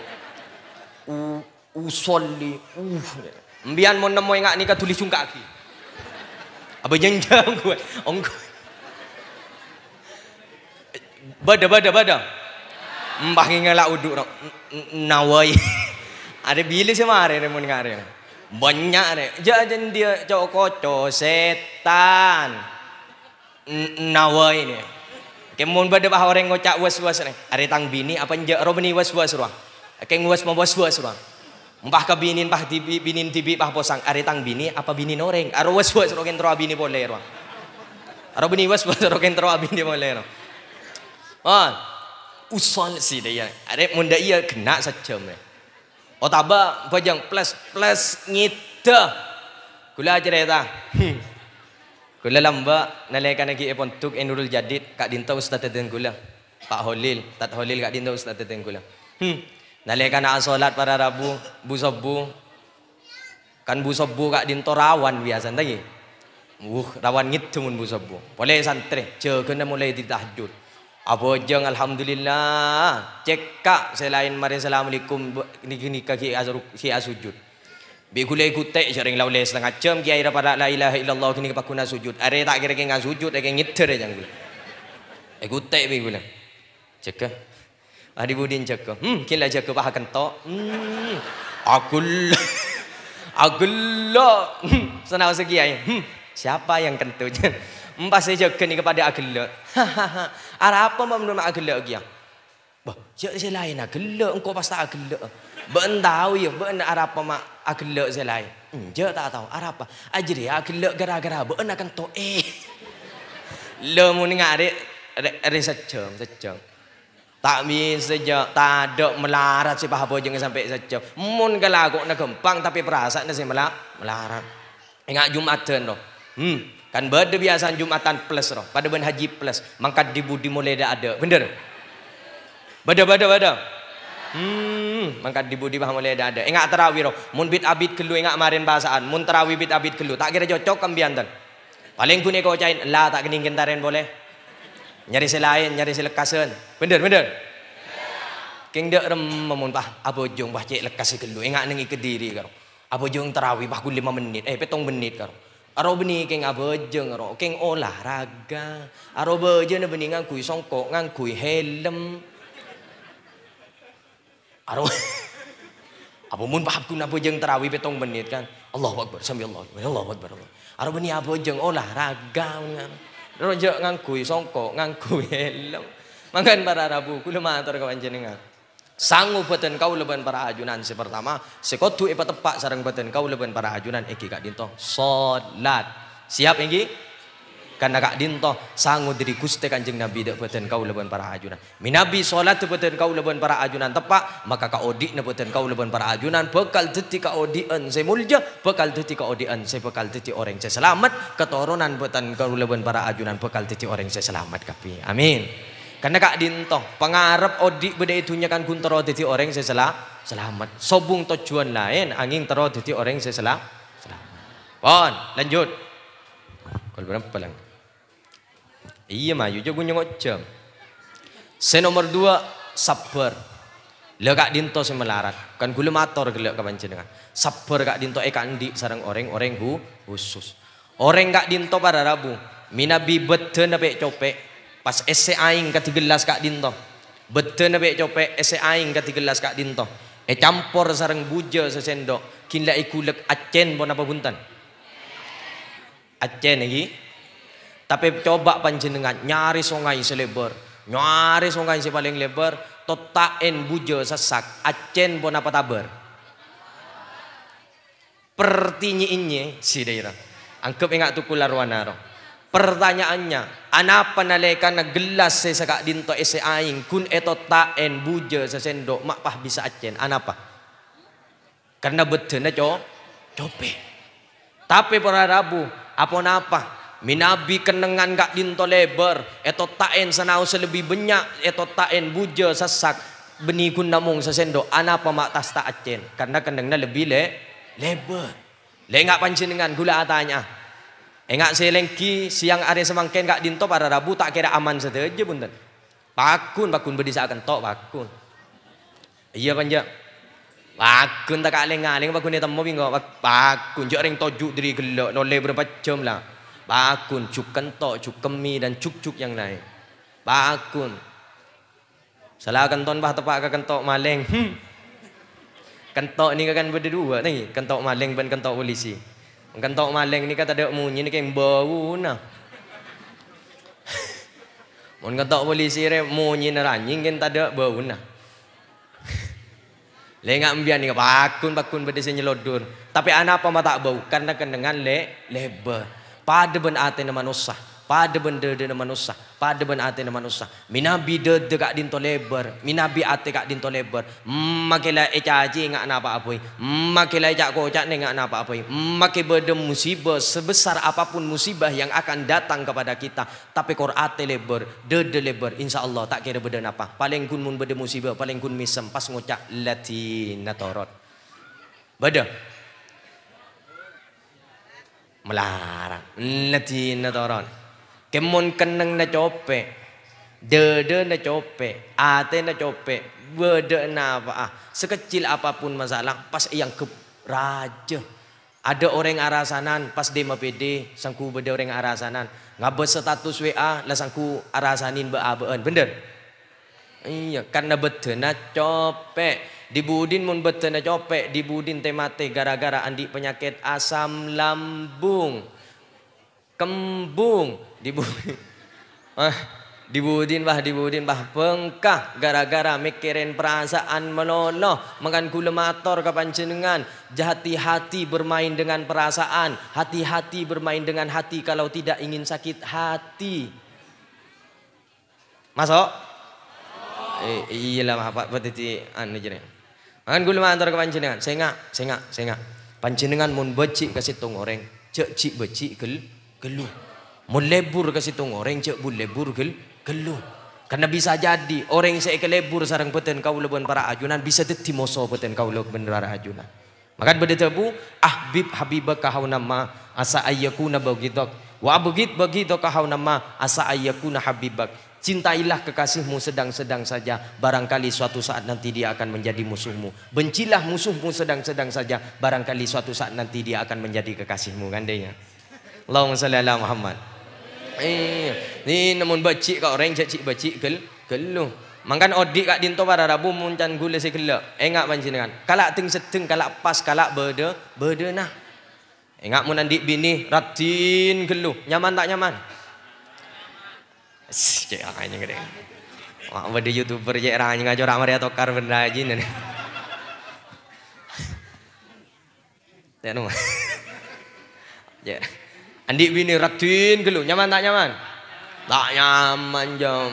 u usolli uh mbian mau nemu ingat nikah tulis cungkak ki apa jenjang gue ongko bada bada bada mbah ngelak uduk no nawai ada bila sih mare mun ngare banyak nih jajan dia cokocok setan nawa ini. Kemun pada bahawa orang ngocak was was ni. Ada tang bini apa nje robni was was ruang. Kem was mau was was ruang. Mbah ke bini mbah tibi bini tibi bah posang. Ada tang bini apa bini noreng. Aro was was rokin terawa bini boleh ruang. Aro bini was was rokin terawa bini boleh ruang. Oh, usan si dia. Ada munda iya kena saja me. Otaba bajang plus plus ngita. Kula cerita. Hmm. Kula lamba nalaikan lagi epon tuk enurul eh, jadid kak dinta ustaz teteng kula. Pak Holil, Tat Holil kak dinta ustaz teteng kula. Hmm. Nalaikan asolat para Rabu, bu sobu. Kan bu sobu kak dinta rawan biasa lagi. Wuh, rawan gitu mun bu sobu. Boleh santri, kena mulai di tahajud. Apa jeng alhamdulillah. Cek kak selain mari assalamualaikum niki nikah ki ki asujud. Bi gulai kutek sering laulai setengah jam kiai daripada la ilaha illallah kini kepaku nak sujud. Are tak kira kira sujud dia ngiter aja gua. Eh kutek bi gulai. Cekah. Adi Budin cakap, hmm, kila cakap bahagian kentok. hmm, agul, agullo, hmm, senang segi ayam, hmm, siapa yang kentut? Hmm, pasti cakap ni kepada agullo, hahaha, arah apa mampu nama agullo lagi? Bah, cik saya lain lah. Gelak engkau pasal ah gelak. Bukan tahu ya. Bukan apa mak ah gelak saya lain. Hmm, cik tak tahu. Arab apa? Ajri ah, ah gelak gara-gara. Bukan akan to eh. Lo mu ni ngarik. Ada sejam, sejam. Tak min sejak tak ada melarat si pahapo jangan sampai sejak. Mun galagok na gempang tapi perasaan na si melak melarat. Ingat Jumatan no. Hmm, kan berde biasa Jumatan plus no. Pada ben haji plus, mangkat di budi mulai dah ada. Bener. Bada bada bada. Hmm, mangkat di budi paham ada. Ingat terawih roh. Mun bit abid kelu ingat marin bahasaan. Mun terawih bit abid kelu. Tak kira cocok kambianten. Paling kune kau cain lah tak kening kentaren boleh. Nyari selain, nyari selekasan, Bener bener. King dek rem memun pah abojong pah cek lekas kelu. Ingat nengi kediri karo. jung terawih pah lima menit. Eh petong menit karo. Aro beni keng abejeng aro keng olahraga. Aro beje ne beni ngangkui songkok, ngangkui helm. Aruh. abu mun pahap kuna jeung tarawih petong menit kan. Allahu Akbar, sami Allah. Ya Allahu Akbar. Allah. Aruh beni apa jeung olah oh ngan. Rojo ngangkui songko, ngangkui helm. Mangan para rabu, kula matur ka panjenengan. Sangu beten kau leban para ajunan si pertama, sekotu ipa tepak sarang beten kau leban para ajunan Eki kak dinto. Salat. Siap iki? Karena kak dintoh sangu diri kuste kanjeng Nabi dak buatan kau leban para ajunan. Minabi solat solat buatan kau leban para ajunan tepak maka kak odik ne buatan kau leban para ajunan. Bekal detik kak odian saya mulja, bekal detik kak odian saya bekal detik orang saya selamat. Ketorunan buatan kau leban para ajunan bekal detik orang saya selamat kapi. Amin. Karena kak dintoh pengarap odik beda itu nya kan kun terod detik orang saya selamat. Selamat. Sobung tujuan lain, angin terod detik orang saya selamat. Selamat. Pon, lanjut. Kalau berapa palang? Iya mah, yo jago nyengok jam. Saya nomor dua sabar. Lah kak dinto saya melarat. Kan gule mator gelak ke panjenengan. Sabar kak dinto eka eh, andi sarang orang orang hu khusus. Orang kak dinto pada rabu. Mina bi beten nape copek. Pas ese aing katigelas kak dinto. Beten nape copek ese aing katigelas kak dinto. E campur sarang buja sesendok. Kinla ikulek acen pun apa buntan. Aceh niki. Tapi coba panjenengan nyari sungai selebar, nyari sungai si paling lebar, totaen bujo sesak, Aceh pun apa tabar. Pertinyi ini si daerah. Angkep ingat tu larwana Pertanyaannya, anapa naleka na gelas se sakak dinto ese aing kun eto taen bujo sesendok mak pah bisa Achen, Anapa? Karena betulnya co, cope. Tapi para Rabu apa napa Minabi kenengan gak dinto lebar Eto taen senau selebih banyak Eto taen buja sesak Beni kun namung sesendo Anapa mak tas tak acen Karena kenengna lebih le lebar Le ngak pancenengan gula atanya Engak selengki siang ada semangken gak dinto pada Rabu tak kira aman saja punten. Pakun pakun berdisa akan tok pakun. Iya panjang. Pakun tak aling-aling pakun ni temu bingko. Pakun jok ring tojuk diri gelok noleh berapa jam lah. Pakun cuk kentok, cuk kemi dan cuk-cuk yang lain. Pakun. Salah kenton bah tepak ke kentok maling. Hmm. Kentok ni kan berdua ni. Kentok maling ben kentok polisi. Kentok maling ni kata ada munyi ni kan bau nah. Mun kentok polisi re munyi neranjing kan tak ada bau nah. Le ngak mbian ngak bakun-bakun bede nyelodur. Tapi anak apa mata bau karena kendengan le leber. Pada ben ate manusia pada benda de manusia pada benda ate manusia minabi de dekat dinto to lebar minabi ate kak dinto lebar makela eca aji ngak napa apoi makela eca ko cak ngak napa apoi make berde musibah sebesar apapun musibah yang akan datang kepada kita tapi kor ate lebar de de lebar insyaallah tak kira beda napa paling kun mun bede musibah paling kun misem pas ngocak latinatorot berde melarang latinatoron kemunkeneng na cope dede na cope ate na cope bede na apa ah sekecil apapun masalah pas yang ke raja ada orang arasanan pas dia mapede sangku beda orang arasanan ngabe status WA lah sangku arasanin beabeen bener iya karena betena cope. dibudin mon mun betena copek, temate gara-gara andi penyakit asam lambung, kembung, dibu ah, dibudin bah dibudin bah pengkah gara-gara mikirin perasaan menono. makan gulma mator ke panjenengan hati-hati bermain dengan perasaan hati-hati bermain dengan hati kalau tidak ingin sakit hati masuk oh. eh, iya lah pak petiti anu makan gulma mator ke panjenengan sengak sengak sengak panjenengan mun becik kasih tongoreng cek cik becik gel geluh Mulebur ke situ orang cek lebur gel geluh. Karena bisa jadi orang saya lebur sarang peten kau leban para ajunan bisa teti moso peten kau leban para ajunan. Maka beda tebu ahbib habibak kahau nama asa ayakuna begitok wa begit begitok kahau nama asa ayakuna habibak. Cintailah kekasihmu sedang-sedang saja. Barangkali suatu saat nanti dia akan menjadi musuhmu. Bencilah musuhmu sedang-sedang saja. Barangkali suatu saat nanti dia akan menjadi kekasihmu. Kan Gandanya. Allahumma salli ala Muhammad. Iya. Ni namun bacik kau reng cik bacik gel gelu. Mangkan odik kak dinto pada Rabu muncan gula segelak. Engak kan. Kalak ting seteng kalak pas kalak berde berde nah. Engak mun andik bini ratin gelu. Nyaman tak nyaman? Cek angin ah, gede. Wah, bade youtuber cek rangi ngajo ramari atau kar benda aja nih. Ya, no. Ya. Andi wini radin gelu nyaman tak nyaman? Tak nyaman jam.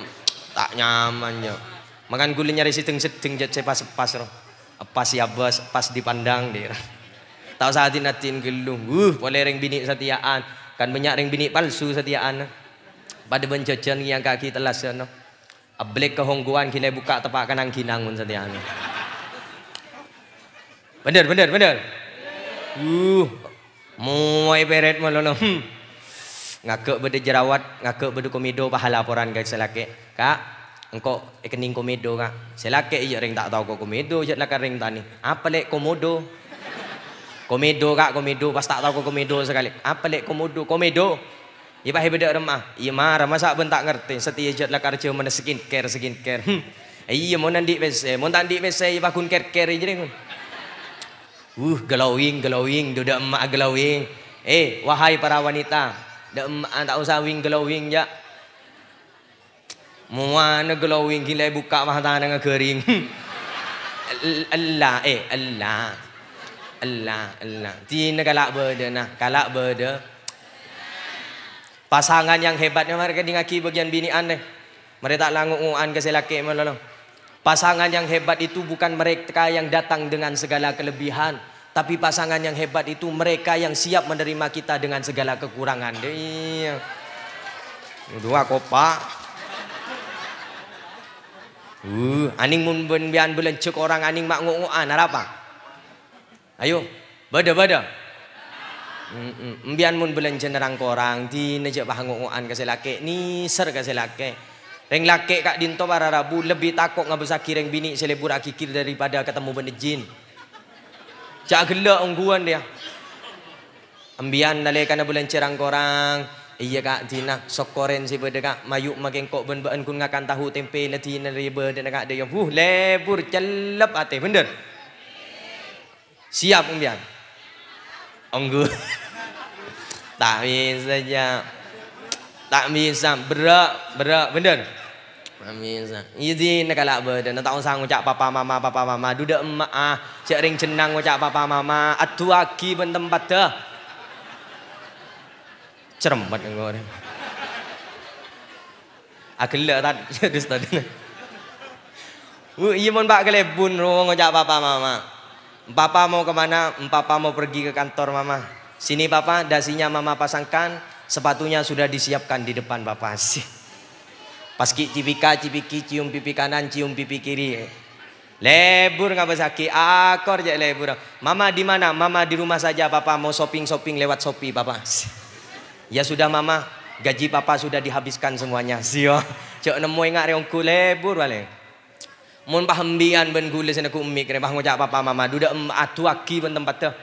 Tak nyaman jam. Makan guli nyari sedeng-sedeng jet sepas-sepas roh. Pas ya bos, pas dipandang dia. Tahu saat natin gelung, Uh, boleh ring bini setiaan. Kan banyak ring bini palsu setiaan. Pada benjajan yang kaki telas sana. Ya, Ablek kehongguan kini buka tepak kanang kinangun setiaan. Bener, bener, bener. Uh, Muai beret mulu lu. Hmm. Ngakek bede jerawat, ngakek bede komedo pahala poran guys selake. Kak, engko ikening komedo kak. Selake iyo ring tak tahu ko komedo, jek lakar ring tani. Apa lek komodo? Komedo kak, komedo pas tak tahu ko komedo sekali. Apa lek komodo? Komedo. Iya, bahe bede remah. Iya marah masa ben tak ngerti. Setia jek lakar ceu mana skin care, skin care. Hmm. Iya mon andik bese, mon tak andik bese, iya bakun care care jering. Uh, glowing, glowing. duduk emak glowing. Eh, wahai para wanita, duduk emak ah, tak usah wing glowing ya. Muana gelowing gila buka mata dengan kering. Allah, eh Allah. Allah, Allah. Di negara berde nah, kalak berde. Pasangan yang hebatnya mereka dengan bagian bini an deh. Mereka tak langung-ungan ke si melolong. Pasangan yang hebat itu bukan mereka yang datang dengan segala kelebihan, tapi pasangan yang hebat itu mereka yang siap menerima kita dengan segala kekurangan. Iya. Dua kopak. Uh, aning mun ben belencuk orang aning mak ngok-ngokan apa? Ah? Ayo, beda-beda. Mbian -mm. Bian mun belen jenerang korang, di nejak bahang ngok nguan ke selake, ni ser ke selake. Reng laki kak dinto para rabu lebih takut ngabesaki reng bini selebur akikir daripada ketemu benda jin. Cak gelak ungguan dia. Ambian nalekana kana bulan cerang korang. Iya kak tina sokoren si benda mayuk mayu makin kok ben ben kun ngakan tahu tempe na tina riba dan kak dia yang huh lebur celup ate bener. Siap ambian. Onggu. Tak bisa saja. Tak bisa berak berak bener. Amin. Izin iya, kalau beda, nak tahu sang ucap papa mama papa mama, duduk emak ah, cek ring jenang ucap papa mama, atu aki ben tempat dah. Cermat ngore. Agelak ah, tak jadi tadi. Uh, iya mon pak kelebun ruang ucap papa mama. Papa mau kemana? Papa mau pergi ke kantor mama. Sini papa, dasinya mama pasangkan, sepatunya sudah disiapkan di depan bapak sih. Pas ki cipika cipiki cium pipi kanan cium pipi kiri. Lebur nggak besaki akor jadi lebur. Mama di mana? Mama di rumah saja. Papa mau shopping shopping lewat Shopee papa. Ya sudah mama, gaji papa sudah dihabiskan semuanya. Sio, cok nemu ingat reongku lebur wale Mun pahambian ben gulis aku umik, kena bah ucap papa mama. Duda em atu aki ben tempat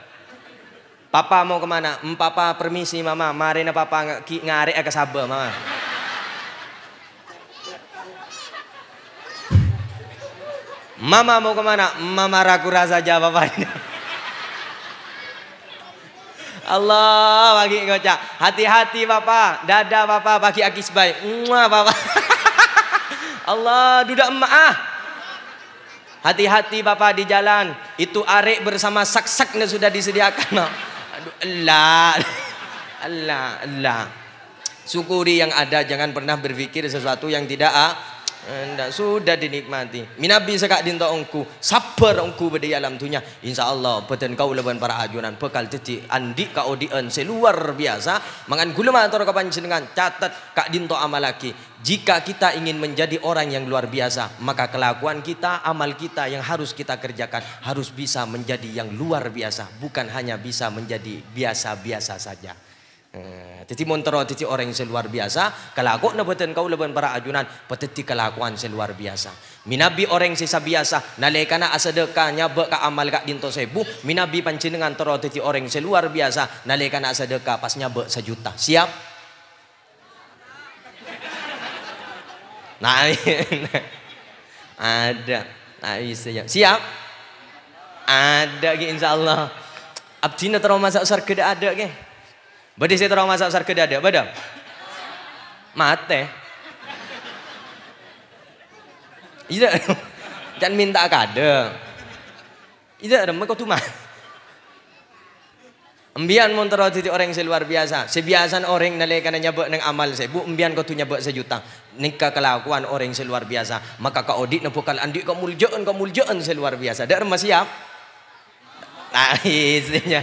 Papa mau kemana? Em papa permisi mama. Mari Marina papa ngari ke sabar mama. Mama mau kemana? Mama Rakura saja bapaknya. Allah bagi kocak. Hati-hati bapak. Dada bapak bagi akis baik. Muah bapak. Allah dudak maah. Hati-hati bapak di jalan. Itu arek bersama sak-saknya sudah disediakan. Aduh, Allah. Allah, Allah. Syukuri yang ada, jangan pernah berpikir sesuatu yang tidak ah. Ndak sudah dinikmati. Minabi sekak dinto engku, sabar engku bedi alam dunia. Insyaallah Badan kau leban para ajunan bekal jadi andi kau dien seluar biasa. Mangan gula antara kapan jenengan catat kak dinto amalaki. Jika kita ingin menjadi orang yang luar biasa, maka kelakuan kita, amal kita yang harus kita kerjakan harus bisa menjadi yang luar biasa, bukan hanya bisa menjadi biasa-biasa saja. Uh, titi montoro titi orang yang luar biasa aku nabutan kau leban para ajunan petiti kelakuan seluar biasa minabi orang sisa biasa nalekana asadekanya beka amal kak dinto sebu minabi panjenengan toro titi orang yang seluar biasa nalekana asadeka pasnya bek sejuta siap nah ada nah siap iya. siap ada insya Allah abdina trauma sak usar ada ke Berarti saya terang masak sarga dada, badam. Mate. Iya, jangan minta kade, Iya, ada kau tuh mah. Embian montero titik orang yang luar biasa. Sebiasan orang karena nyabek neng amal saya. Bu embian kau tu nyabek sejuta. Nikah kelakuan orang yang luar biasa. Maka kau audit nepukal andik kau muljoan kau muljoan luar biasa. dar masih siap? Nah, istrinya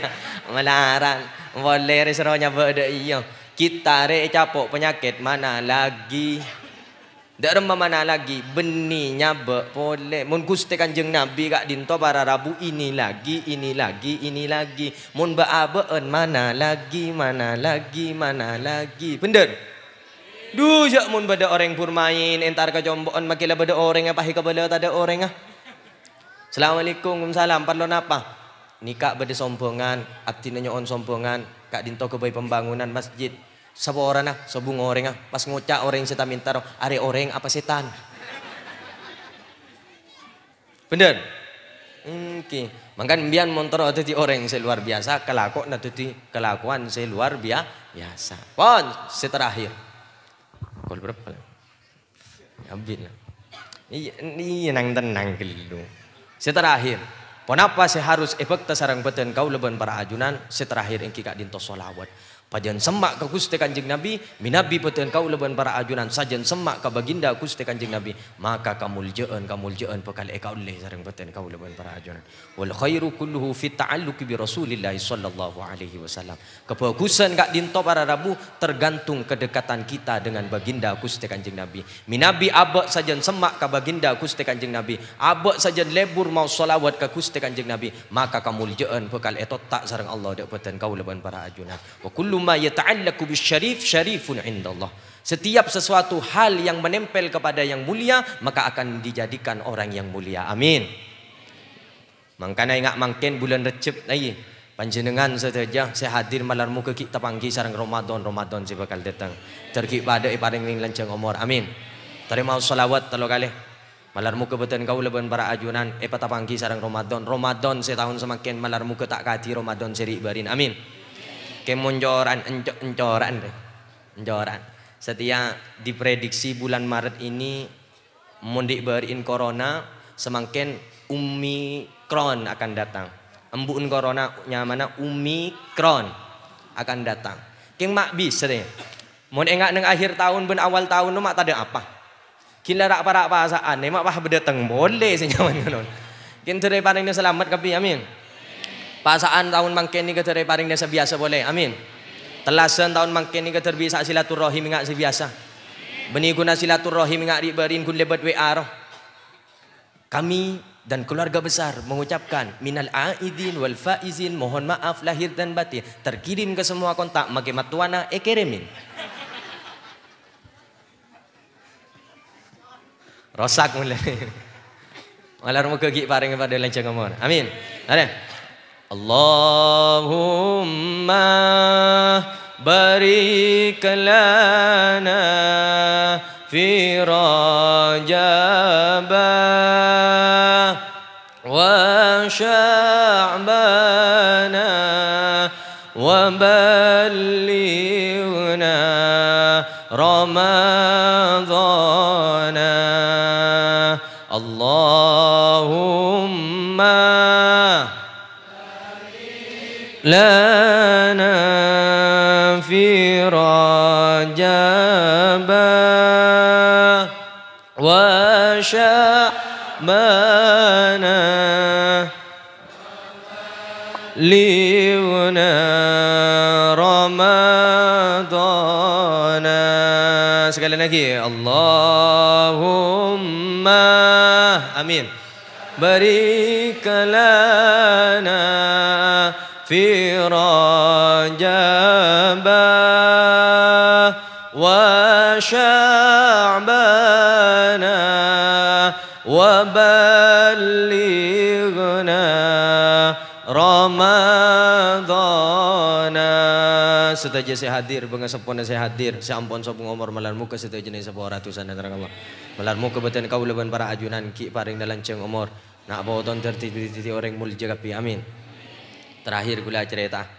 melarang. Boleh resro nyaba iya. Kita re capok penyakit mana lagi. Dak remah mana lagi benih boleh mun gusti kanjeng nabi gak dinto para rabu ini lagi ini lagi ini lagi mun baabeun mana lagi mana lagi mana lagi bener Duh, jak mun beda orang bermain, entar ke jomboan makilah beda orang apa hi bela ada orang ah. Assalamualaikum, salam, parlon apa? nikah bade sombongan, abdi nyoon sombongan, kak dinto kebay pembangunan masjid. Sapa orang ah, sobung orang ah, pas ngocak orang setan minta are orang apa setan. Bener? Oke. Makan bian montor atau di orang saya luar biasa, kelakok atau di kelakuan saya luar biasa. Pon, seterakhir, Kol berapa? Habis ya, lah. Iya, iya, nang tenang keliru. seterakhir. terakhir. Kenapa saya harus ebek sarang beten kau leben para ajunan seterakhir engki kak dinto solawat. Pajan semak ke Gusti Kanjeng Nabi, minabi peteun kau leban para ajunan sajen semak ke baginda Gusti Kanjeng Nabi, maka kamuljaan kamuljaan pekal e kauleh sareng peteun kau leban para ajunan. Wal khairu kulluhu fit ta'alluqi bi Rasulillah sallallahu alaihi wasallam. Kebagusan gak dinto para rabu tergantung kedekatan kita dengan baginda Gusti Kanjeng Nabi. Minabi abak sajen semak ke baginda Gusti Kanjeng Nabi, abak sajen lebur mau solawat ke Gusti Kanjeng Nabi, maka kamuljaan pekal eto tak sareng Allah dak peteun kau leban para ajunan. Wa kullu kullu ma yata'allaku bisyarif syarifun indallah. Setiap sesuatu hal yang menempel kepada yang mulia maka akan dijadikan orang yang mulia. Amin. Mangkana ingat mangken bulan Recep lagi. Panjenengan saja saya hadir malar muka kita panggil sarang Ramadan Ramadan saya bakal datang. Terkik pada iparing ning lancang umur. Amin. Terima salawat telo kali. Malar muka beten kau leban para ajunan epa eh, tapangki sarang Ramadan. Ramadan setahun semakin malar muka tak kati Ramadan seri barin. Amin kemoncoran, encoran deh. Encoran. Setiap diprediksi bulan Maret ini mundik berin corona semakin umikron akan datang. Embun corona nyamana umikron akan datang. King mak bisa deh. Mau enggak neng akhir tahun ben awal tahun mak tadi apa? Kila rak para pasaan, mak bah berdatang boleh senyaman kanon. Kin cerai paling selamat kapi amin. Pasaan tahun mangkeni ketere paring desa biasa boleh. Amin. Telasan tahun mangkeni keter bisa silaturahim ngak si biasa. Beni guna silaturahim ngak ribarin kun lebat WA. Kami dan keluarga besar mengucapkan minal aidin wal faizin mohon maaf lahir dan batin terkirim ke semua kontak magemat tuana ekerimin. Rosak mulai. Malar muka gik paring kepada lencang ngomong. Amin. Ada. اللهم بارك لنا في رجب لنا في رجبا وشعبنا ليونا رمضان سكال لكي اللهم امين بارك لنا setuju saya hadir benga sepona saya hadir seampun sopo ngomor melan muka setuju ni sebuah ratusan yang ya, Allah melan muka beten kau leban para ajunan ki paring dalam ceng omor nak bawa ton tertiti orang mul jaga pi amin terakhir gula cerita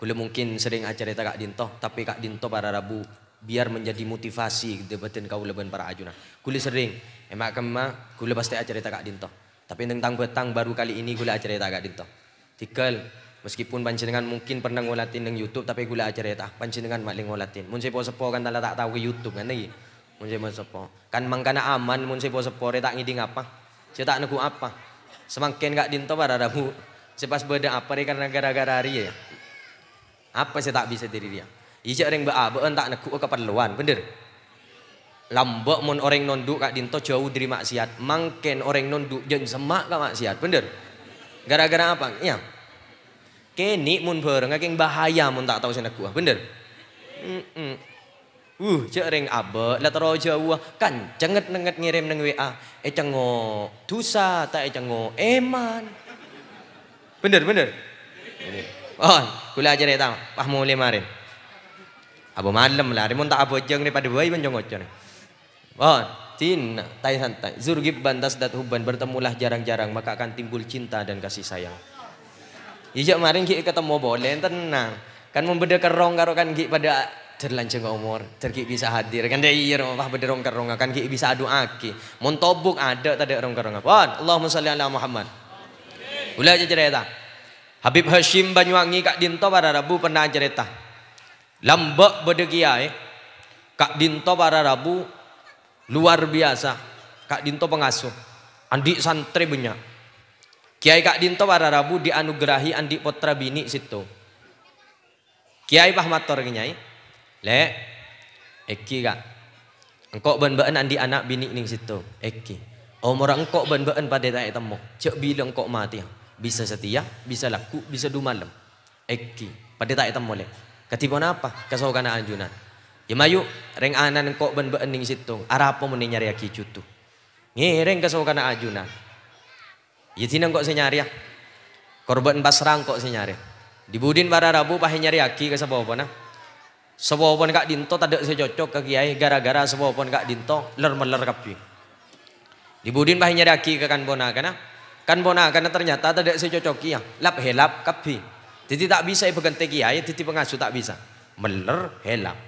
gula mungkin sering cerita kak dinto tapi kak dinto para rabu biar menjadi motivasi debatin kau leban para ajunan gula sering emak kema gula pasti cerita kak dinto tapi tentang betang baru kali ini gula cerita kak dinto tikel Meskipun panjenengan mungkin pernah ngulatin dengan YouTube tapi gula ajar ya tak panjenengan maling ngulatin. Mun sepo-sepo kan tak tahu YouTube kan lagi. Mun sepo-sepo. Kan mangkana aman mun sepo-sepo re tak ngiding apa? Saya tak negu apa. Semakin gak dinto Saya Sepas beda apa re karena gara-gara hari ya. Apa saya tak bisa diri dia. Ijak iya orang ah, bea beun tak negu keperluan, bener. Lambok mon orang nonduk kak dinto jauh dari maksiat. Mangken orang nonduk jen semak kak maksiat, bener. Gara-gara apa? Ya, Kini mun bareng bahaya mun tak tahu senak gua. Bener? Mm -mm. Uh, cek ring abe, lah terlalu jauh. Ah, kan cenget nenget ngirim neng WA. Eh cengo dosa, tak eh cengo eman. Bener bener. Oh, kula aja reta, pah mule marin. Abu malam lah, rimun tak abu jeng daripada bayi menjong ocon. Oh, tin, tai santai. Zurgib bantas dat huban bertemulah jarang-jarang maka akan timbul cinta dan kasih sayang. Iya maring ki ketemu boleh tenang. Kan membeda kerong karo kan ki pada terlanjang umur, terkik bisa hadir kan deh iya rumah beda rong kerong kan ki bisa adu aki. Mon ada tadi rong kerong apa? Allahumma salli ala Muhammad. Ulah aja cerita. Habib Hashim Banyuwangi Kak Dinto pada Rabu pernah cerita. lambek bedegia kiai. Kak Dinto pada Rabu luar biasa. Kak Dinto pengasuh. Andi santri banyak Kiai Kak Dinto para Rabu dianugerahi Andi Potra Bini situ. Kiai Pahmator Mator Kiai. Lek, Eki Kak. Engkau ben-ben Andi anak bini ning situ. Eki. Oh orang engkau ben-ben pada tak temu. Cek bila engkau mati. Bisa setia, bisa laku, bisa dumalem. Eki. Pada tak temu lek. Katibon apa? Kasau kana anjunan. Ya mayu reng anan engkau ben-ben ning situ. Arapo muni nyari aki cutu. Ngireng kasau kana anjunan. Yitina ya, kok senyari ya. Ah? Korban basrang kok senyari. Dibudin pada Rabu pahin nyari aki ke sapa apa kak dinto tadak secocok ke kiai gara-gara sapa kak dinto ler meler kapi. Dibudin pahin nyari aki ke kan karena ah. kanbona karena ternyata tadak secocok ya. Ah. Lap helap kapi. Jadi tak bisa ibu ganti kiai, titi pengasuh tak bisa. Meler helap.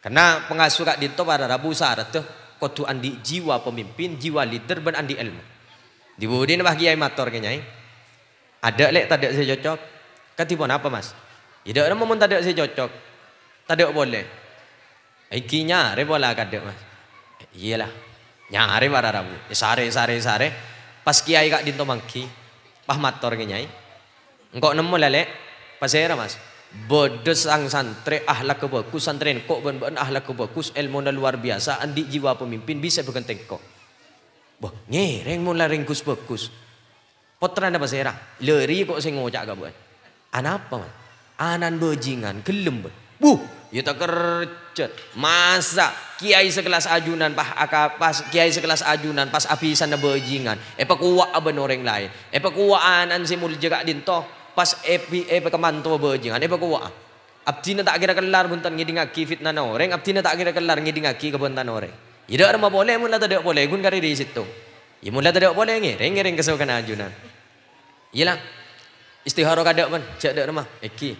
Karena pengasuh kak dinto pada Rabu syarat tuh kotu andi jiwa pemimpin, jiwa leader, ben andi ilmu. Diwudi nambah kiai matur kenyai. Ada lek tadak saya cocok. Ketipon apa mas? Tidak ya, ada momen tadak saya cocok. Tadak boleh. Iki nyare bola kadek mas. Iyalah. nyari para rabu. Ya, sare sare sare. Pas kiai kak dinto mangki. Pah matur kenyai. Engkau nemu lelek. Pas era mas. Bodes ang santri ahlak kebagus santren kok ben ben ahlak kebagus ilmu luar biasa andi jiwa pemimpin bisa bukan kok Bah, ngereng mula laring kus bekus. Potran apa serang? Leri kok sing ngocak ka buat. Anapa? apa man? Anan bejingan gelem ben. Buh, ya tak kerja. Masa kiai sekelas ajunan pas, pas kiai sekelas ajunan pas sana bejingan. Epa eh, kuwa aben orang lain. Epa eh, kuwa anan si muli jekak dinto. Pas epi epa eh, kemantua bejingan. Epa kuwa. Abdi tak kira kelar buntan ngidingaki fitnah orang. Abdi tak kira kelar aki kebentan orang. Ida arma boleh mula lata boleh gun kari di situ. Ya mun boleh ngi reng reng kesau kana ajuna. Istihara kadek pun cak dak rumah. Eki.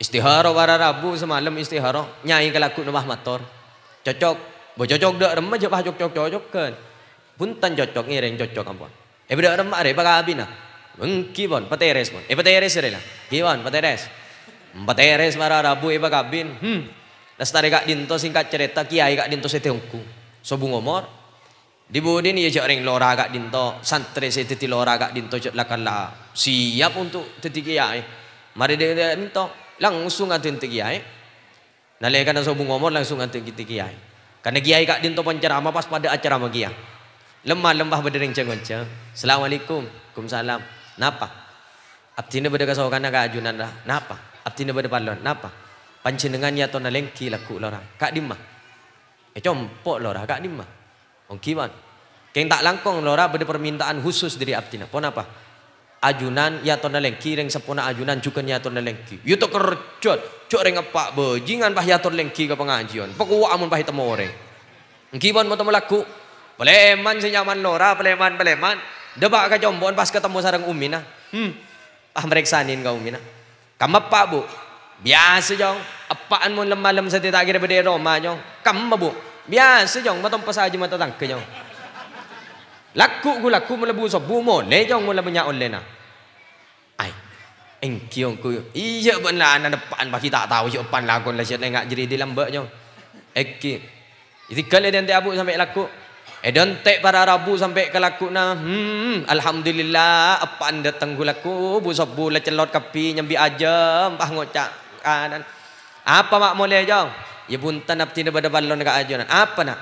Istihara wara Rabu semalam istihara nyai kelaku rumah motor. Cocok. Bo cocok dak rumah jauh bah cocok cocok kan. Puntan cocok ngi reng cocok kampuan. Eh dak rumah apa kabin abina. Mengki bon pateres bon. Eh pateres re lah. Ki bon pateres. Hmm, pateres wara Rabu e kabin? bin. Hmm. Lestari kak dinto singkat cerita kiai kak dinto setiungku. Sobung Umar dibudin ia cak ring lora agak dinto santri se titi lora agak dinto cak lakala siap untuk titi kiai mari dia dinto langsung ngantin titi kiai nalekan sobung Umar langsung ngantin titi kiai karena kiai kak dinto pencerama pas pada acara magia lemah lembah berdering cengon ceng assalamualaikum kumsalam napa abtina beda kasawakana ka ajunan lah napa abtina beda palon napa panjenengan ya to nalengki laku lorang kak dimah Eh compok lora kak ni mah. Ong kiwan. Keng tak langkong lora berde permintaan khusus dari abdina. Pon apa? Ajunan ya tona lengki reng sepona ajunan juga ya tona lengki. Yuto kerjot. Cuk reng apa bejingan bah ya tona lengki ke pengajian. Pekuwa amun bah temu orang. Kiwan mau temu laku. Peleman senyaman lora peleman peleman. Debak ke jombon pas ketemu sarang umina. Hmm. Ah mereka sanin kau umina. Kamu apa bu? Biasa jong. apaan mun lemalem sate tak kira bede Roma nyong. Kam mabu. Biasa jong matong pasal aja mata tangke nyong. Laku gula ku melebu so bumo ne jong mun labanya online ah. Ai. Engkiong ku. Iya benar lah, ana depan bagi tak tahu yo lagu lagon la sian lah, engak jadi dilambak nyong. Eki. Jadi kali dia nanti abu sampai laku. Eh don tek para rabu sampai ke laku na. Hmm, alhamdulillah apa anda tenggu laku bu sebu la celot kapi nyambi aja mbah ngocak kanan. Ah, Apa mak mulai jauh? Ya buntan nak tina pada balon ke ajunan. Apa nak?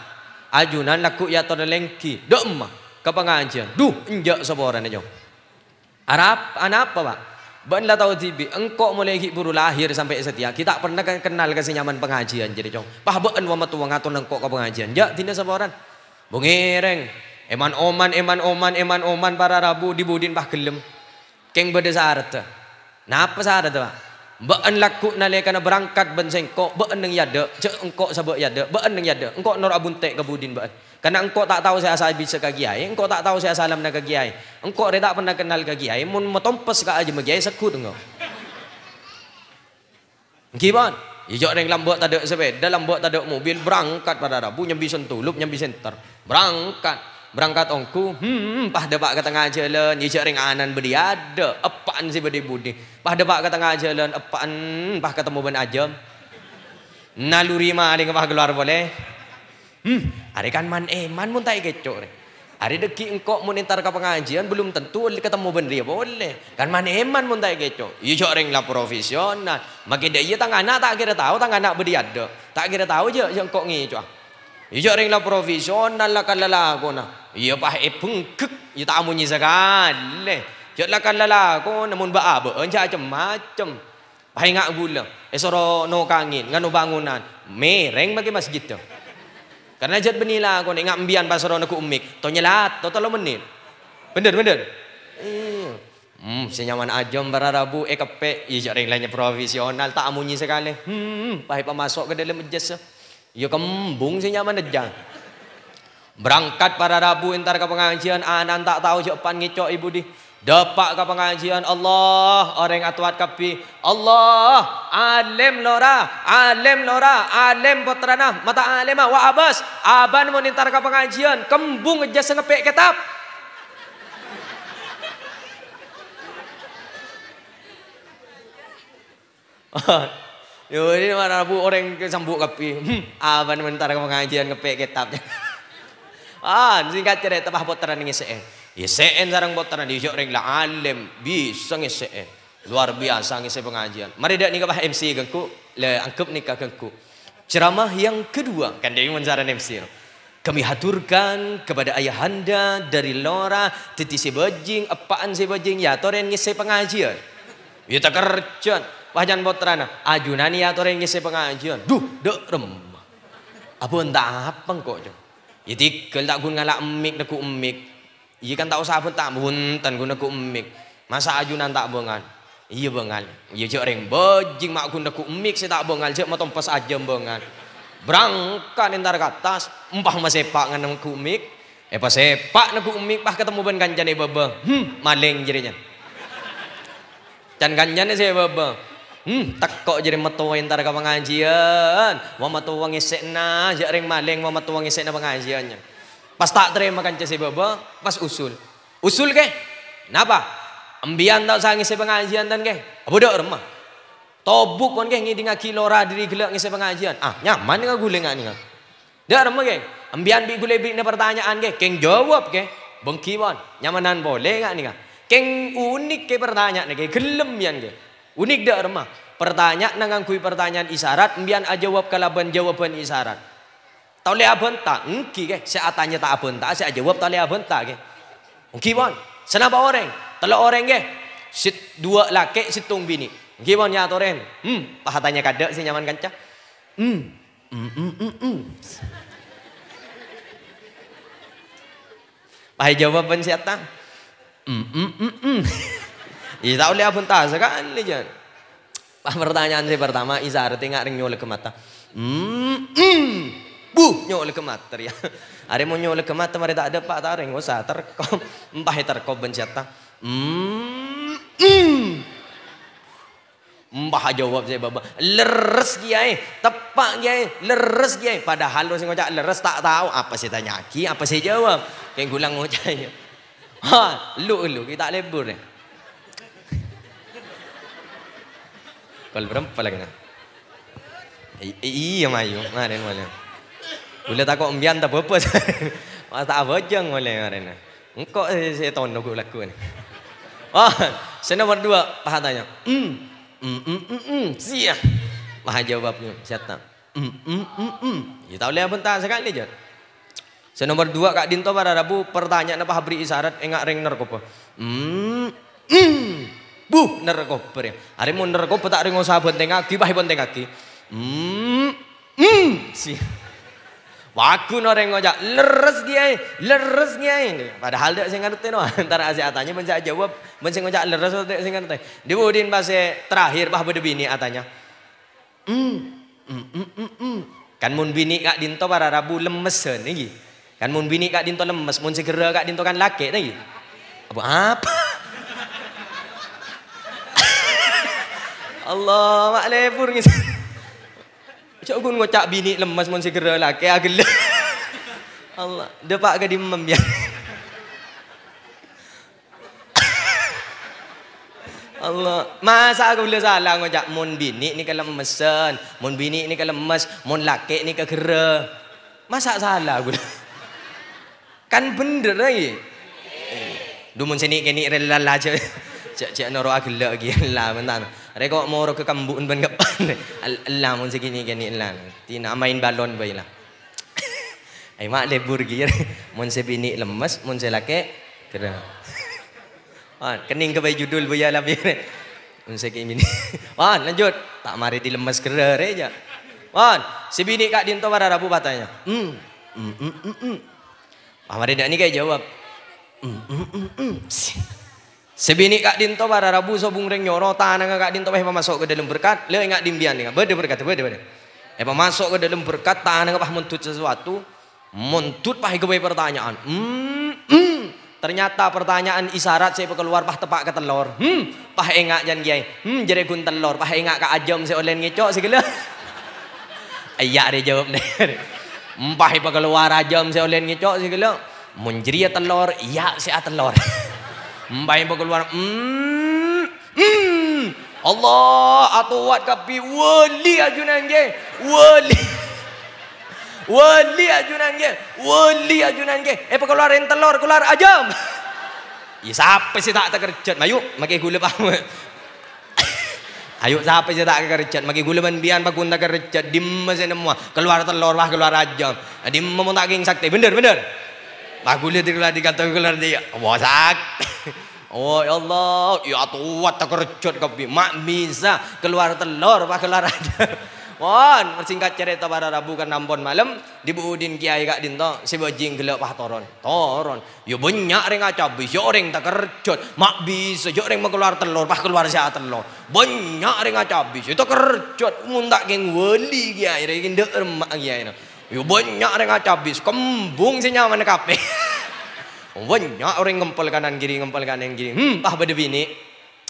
Ajunan laku ya tada lengki. Dok ma. Kepengajian. Duh, injak seorang aja, Arab, anapa apa pak? Benda tahu tibi, engkau mulai buru lahir sampai setia. Kita pernah kan kenal kasih nyaman pengajian jadi jauh. Pahabaan wama tua ngatur engkau ke pengajian. Ja, tina seorang. Bungireng. Eman oman, eman oman, eman oman para rabu dibudin pah gelem. Keng beda sarta. Napa sarta pak? Be'en laku nale kana berangkat ben sengko be'en nang yada je engko sabak yada be'en nang yada engko nur abuntek ke budin be'en karena engko tak tahu saya asal bisa ke kiai engko tak tahu saya salam nak ke kiai engko re pernah kenal ke kiai mun metompes ka aja kiai sekut engko Giban Ijo ya neng lambok tak ada sepeda, lambok tak ada mobil, berangkat pada Rabu nyambi sentulup, nyambi senter. Berangkat berangkat ongku hmm pah depak ke tengah jalan nyicak ring anan bedi ada apaan sih beri budi pah depak ke tengah jalan apaan pah ketemu ben ajam naluri mah ke pah keluar boleh hmm hari kan man eh man pun tak kecok Hari deki engkau mau nintar ke pengajian belum tentu ketemu bener ya boleh. Kan man eman eh, mun tak keco. Ijo ring lah profesional. Makin dia iya, tang anak tak kira tahu tang anak beri ada. Tak kira tahu je yang kok ngeco. Ijo ring lah profesional lah kalau lah aku nah ya pa e eh, pengkek ya tak amunyi sekali jatlah ko namun ba aba anja macam-macam hai ngak gula esoro eh, no kangin ngano bangunan mereng bagi masjid tu karena jat benila ko ngak mbian pasoro naku umik to nyelat to tolo menit bener bener iya. Hmm, senyaman ajam para Rabu eh kepe ya lainnya profesional tak amunyi sekali. Hmm, hmm, hmm, pahit ke dalam jasa. Eh. Ya kembung senyaman dejang. Berangkat pada Rabu entar ke pengajian anan tak tahu jawaban ngicok ibu di Depak ke pengajian Allah orang atuat kapi Allah alim lora alim lora alim putrana mata alima wa abas aban mau nintar ke pengajian kembung aja sengepek ketap Yo ini mana bu orang kesambuk kapi. Hmm, aban mentar ke pengajian ngepek ketapnya. Ah, singkat cerai tepah boteran dengan se'en. Ya se'en sarang boteran. Di syok ring alim. Bisa dengan se'en. Luar biasa dengan pengajian. Mari dek ni kapah MC gengku. Le angkep nikah gengku. Ceramah yang kedua. Kan dia ingin MC. Kami haturkan kepada ayahanda dari lora. Titi si bajing. Apaan si bajing. Ya toren ngisi pengajian. Ya tak kerjaan. Wajan boteran. Ajunani ya toren ngisi pengajian. Duh, dek rem. Apa entah apa kok. Jom. Ya tikel tak guna lah emik neku emik. Iya kan tak usah pun tak bunten guna ku emik. Masa ajunan tak bengan. Iya bengan. Iya cok reng bejing mak guna ku emik saya tak bengan cek matong pas aja bengan. Berangkat entar ke atas empah mas sepak ngan emik. Eh pas sepak neku emik pas ketemu ben kanjane bebe. Hmm maling jadinya. Can kanjane saya bebe. Hmm, tekok jadi metuwin tar ka pengajian. Wa metuwang isikna, jak ring maling wa metuwang na pengajiannya. Pas tak terima kan cese baba, pas usul. Usul ke? Napa? Ambian tak sang ngisi pengajian dan ke? Bodoh remah. Tobuk pun ke ngidi ngaki lora diri gelak ngisi pengajian. Ah, nyaman ngak guling ngak ngak. dia remah ke? Ambian bi gule bi pertanyaan ke? Keng jawab ke? Bengkiwan, nyamanan boleh ngak ngak. Keng unik ke pertanyaan ke? Gelem yan ke? Unik dah remah. Pertanyaan nanggangkui pertanyaan isyarat, mbian jawab kalaban jawaban isyarat. Tau le abon tak? Engki ke? Saya tanya tak abon tak, saya jawab tau le abon tak ke? Engki bon. Senapa orang? Telo orang ke? Sit dua laki situng bini. Engki bon ya toren. Hmm, pahatannya kada sih nyaman kanca. Hmm. Hmm hmm hmm hmm. Pahai jawaban siapa? Hmm hmm hmm hmm. Iza tahu abun tasa kan lijan. Pertanyaan saya pertama, Iza arti nggak ring nyolek ke mata. Hmm, hmm, bu nyolek ke mata ya. Ada mau nyolek ke mata tak ada pak taring, usah terkom, empah ya terkom bencata. Hmm, hmm. Mbah jawab saya bapak. leres kiai, tepak kiai, leres kiai. Padahal lu sing ngocak leres tak tahu apa sih tanya ki, apa sih jawab. Kayak gulang ngocaknya. Ha, lu lu kita lebur ya. Kol palagna. Iya mayu, maren nah, wala. Ula tako umbian ta bapa. Masa abojong wala maren. Engkau seton nogo laku ni. Ah, saya nomor dua paha tanya. Mm, mm, mm, mm, mm. Sia. Paha jawabnya, siapa? Mm, Hmm, hmm, hmm, Ya tak lihat bentar sekali je. Se nomor dua Kak Dinto pada Rabu pertanyaan apa habri isyarat engak ringner narkoba. Hmm, hmm buh neraka hari ya. mau neraka tak ringo tengah teng agi pahipun teng agi. Hmm. Hmm. Si. Waku noreng ringo jak leres kiai, leres kiai. Padahal dia sing ngerti no antara asih atanya mencak jawab men sing ngajak leres dek sing ngerti. Diudin pas terakhir bah bini atanya. Hmm. Hmm, hmm, hmm, hmm. Kan mun bini kak dinto para rabu lemes lagi Kan mun bini kak dinto lemes, mun segera kak dinto kan laki lagi Apa apa? Allah mak lebur ngis. cak gun ngocak bini lemas mon segera laki agel. Ah, Allah depak gadi membiar. Ya. Allah masa aku boleh salah ngocak mon bini ni kalau memesan mon bini ni kalau lemas mon laki ni kegera masa salah aku kan bener lagi eh. dumun sini kini rela aja cek cek noro agila lagi lah bentar reko mau ke kambun ben kepan lah mun segini gini lah tina main balon bayi lah ai mak lebur gi mun sebini lemes mun selake kena ah kening ke judul buya lah biar mun wan lanjut tak mari dilemes kere re eh, ja wan sebini kak dinto para rabu batanya hmm hmm hmm hmm Paman hmm. ah, Rida ini kayak jawab, mm, mm, mm, mm. Sebini kak dinto para rabu sobung reng nyoro tanah kak dinto apa masuk ke dalam berkat leo ingat dimbian nih bade berkat bade bade. eh masuk ke dalam berkat tanah pah mentut sesuatu mentut pahai gue pertanyaan hmm, hmm. ternyata pertanyaan isyarat saya keluar pah tepak ke telur hmm pah engak jan kiai hmm jadi gun telur pah engak kak ajam saya oleh ngecok segala iya dia jawab deh hmm, pahai keluar ajam saya oleh ngecok segala menjeria ya telur iya saya ah, telur mbai bo keluar hmm, mm Allah atuat kapi wali ajunan ge wali wali ajunan ge wali ajunan ge eh keluar telur keluar ajam Ya siapa sih tak kerjat mayu makai gula bang. Ayo siapa sih tak kerjat makai gula ban bian pakun tak kerjat dim masih semua keluar telur wah keluar ajam. Dim mau tak sakti bener bener. Bagulnya di kelar dikata kelar dia. Wasak. Oh ya Allah, ya tuwat tak kerjot kopi. Mak bisa keluar telur pak keluar ada. Wan, singkat cerita pada Rabu kan nampon malam dibuudin kiai kak dinto si bajing gelap pah toron. Toron, yo ya banyak ring acabi, yo ya ring tak kerjot. Mak bisa yo ya ring keluar telur pah keluar si telur. Banyak ring acabi, yo tak kerjot. Muntak geng wali kiai, ring dek remak kiai. No. Yo banyak orang acabis, kembung sih nyaman kape. Oh, banyak orang ngempel kanan kiri, ngempel kanan kiri. Hmm, pah pada bini.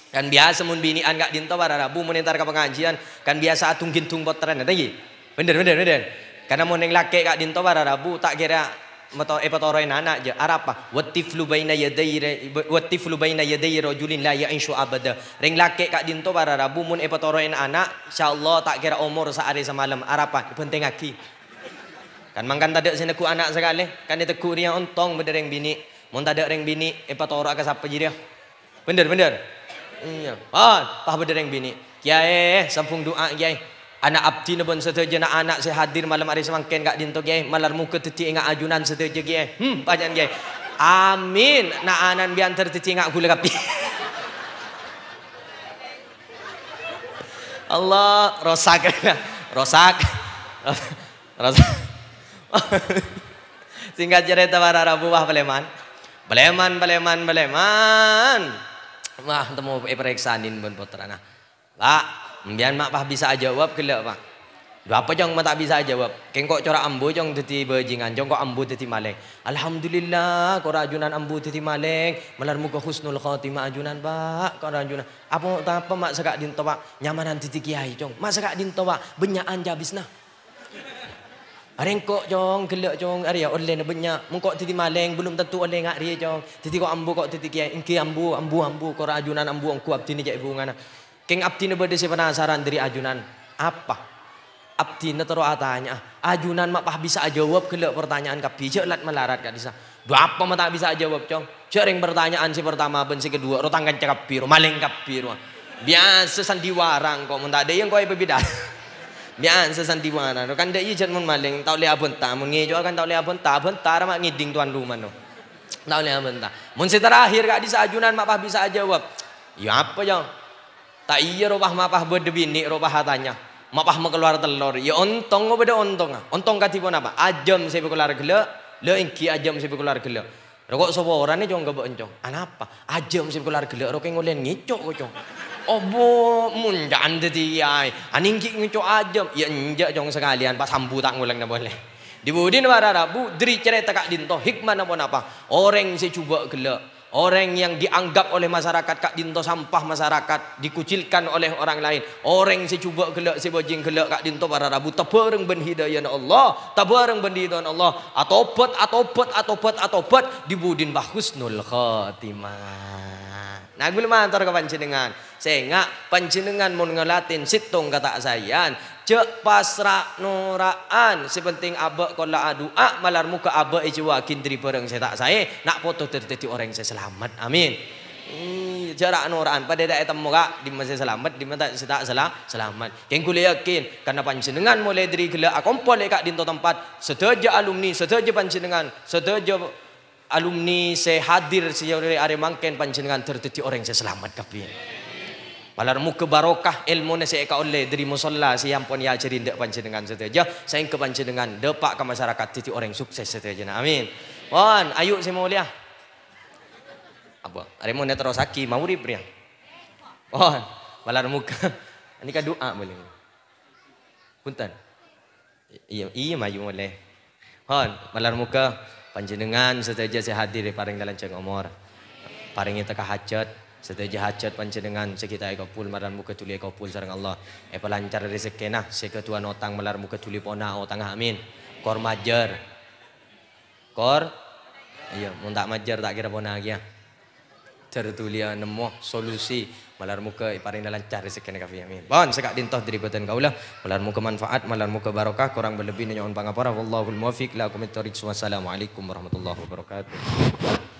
Kan biasa mun bini gak dinto para Rabu mun entar ke pengajian, kan biasa atung gintung potren eta Bener bener bener. Karena mun laki gak dinto para Rabu tak kira meto epatoroin eh, anak je arapa watiflu baina yadai watiflu baina yadai rojulin la ya'inshu abada ring laki kak dinto para rabu mun epatoroin eh, anak insyaallah tak kira umur sehari semalam arapa penting aki Kan mangkan tak sini ku anak sekali. Kan dia teku dia ontong benda reng bini. Mau tak ada reng bini, epa torak ke siapa jadi Bener bener. Iya. Ah, pah benda reng bini. Kiai, eh, sampung doa kiai. Anak abdi nebon setuju nak anak saya hadir malam hari semangkin gak dinto kiai. Malar muka teti ingat ajunan setuju kiai. Hmm, panjang kiai. Amin. Nak anan biantar teti ingat gula kapi. Allah rosak rosak rosak Singkat cerita para rabuah peleman. Peleman, peleman, peleman. Wah, temu periksaan bun pun putra. Nah, pak, mbian mak pah bisa jawab kelak pak. Dua apa jong mak tak bisa jawab. Kengkok corak ambu jong teti bajingan, jong kok ambu teti malek. Alhamdulillah, kok rajunan ambu titi malek. Melar muka husnul khotimah ajunan pak, kok rajunan. Apa tak apa mak sekak dinto pak, nyamanan teti kiai jong. Mak sekak dinto pak, benyaan jabis nah. Areng kok jong gelak jong area online banyak. Mungkok titi maleng belum tentu online ngak ria jong. Titi kok ambu kok titi kia ingki ambu ambu ambu kora ajunan ambu angku abdi ni jai bungana. Keng abdi ne bade penasaran dari ajunan apa? Abdi ne atanya. Ajunan mak pah bisa jawab kelok pertanyaan kapi je lat melarat kak doa Do apa mak tak bisa jawab jong? Jering pertanyaan si pertama ben si kedua rotangan cakap biru maling kap Biasa sandiwara kok mentak ada yang kau berbeda. Bian sesanti wana. No kan dia jan mun maling tau le abon ta ngejo kan tau le abon ta abon ngiding tuan rumah no. Tau le abon ta. Mun si terakhir kak di sajunan mapah bisa jawab. Ya apa yang Tak iya robah mak pah berdebini robah hatanya. mapah pah keluar telur. Ya ontong apa beda ontong. Ah? Ontong katipun apa? Ajam saya keluar gela. Le ki ajam si keluar gela. Rokok sapa orangnya jong gak encong. Anapa? Ajam si keluar gela rokok ngulen ngicok kok Obo oh, mundan dedi ai. Aning ki ngicu ajem. Ya enja jong sekalian pas sambu tak ngulang boleh. Di budin para Rabu dri cerita kak Dinto hikmah apa apa. Orang si cuba gelak. Orang yang dianggap oleh masyarakat Kak Dinto sampah masyarakat Dikucilkan oleh orang lain Orang si cuba gelak si bojing gelak Kak Dinto para rabu Tabareng ben hidayah Allah Tabareng ben hidayah Allah atau atau atau atau atopet atopet atopet Dibudin bahusnul khatimah Nagul mantor ka panjenengan. Sehingga panjenengan mun ngelatin sitong kata sayan. Cek pasra nuraan. Sepenting abak kola adua ah, malar muka abak wakin kindri bareng saya tak saya. Nak foto terteti orang saya selamat. Amin. jarak nuraan pada dak temu kak di masa selamat di saya tak salah selamat yang kuliah yakin karena panjenengan mulai dari gila akompol kak di tempat sedaja alumni sedaja panjenengan sedaja alumni saya hadir sejauh dari mangken panjenengan tertiti orang saya selamat kapi. Malar muka barokah ilmu ni saya oleh dari musalla saya ampun ya ceri ndak panjenengan saja. Saya ke panjenengan depak ke masyarakat titi orang sukses saja. Amin. Wan, ayo si mau lihat. Apa? Arimo ni terus sakit. mau ribri. Wan, malar muka. Ini kan doa boleh. Punten. Iya, iya mayu boleh. Wan, malar muka. panjenengan seteja sehadir paring dalam ceng omor paringi teka hajat Seteja hajat panjenengan sekitar eko pul maran muka tuli eko pul sarang Allah. Epa lancar rezeki nah seketua notang melar muka tuli pona otang amin. Kor majer. Kor. Iya, muntak majer tak kira pona lagi ya. Tertulia nemu solusi malar muka iparin dalam cari rezeki kena kafir amin bon sekat dintah diri beten lah. malar muka manfaat malar muka barokah kurang berlebih nyaon pangapora wallahul muwaffiq la kumitori assalamualaikum warahmatullahi wabarakatuh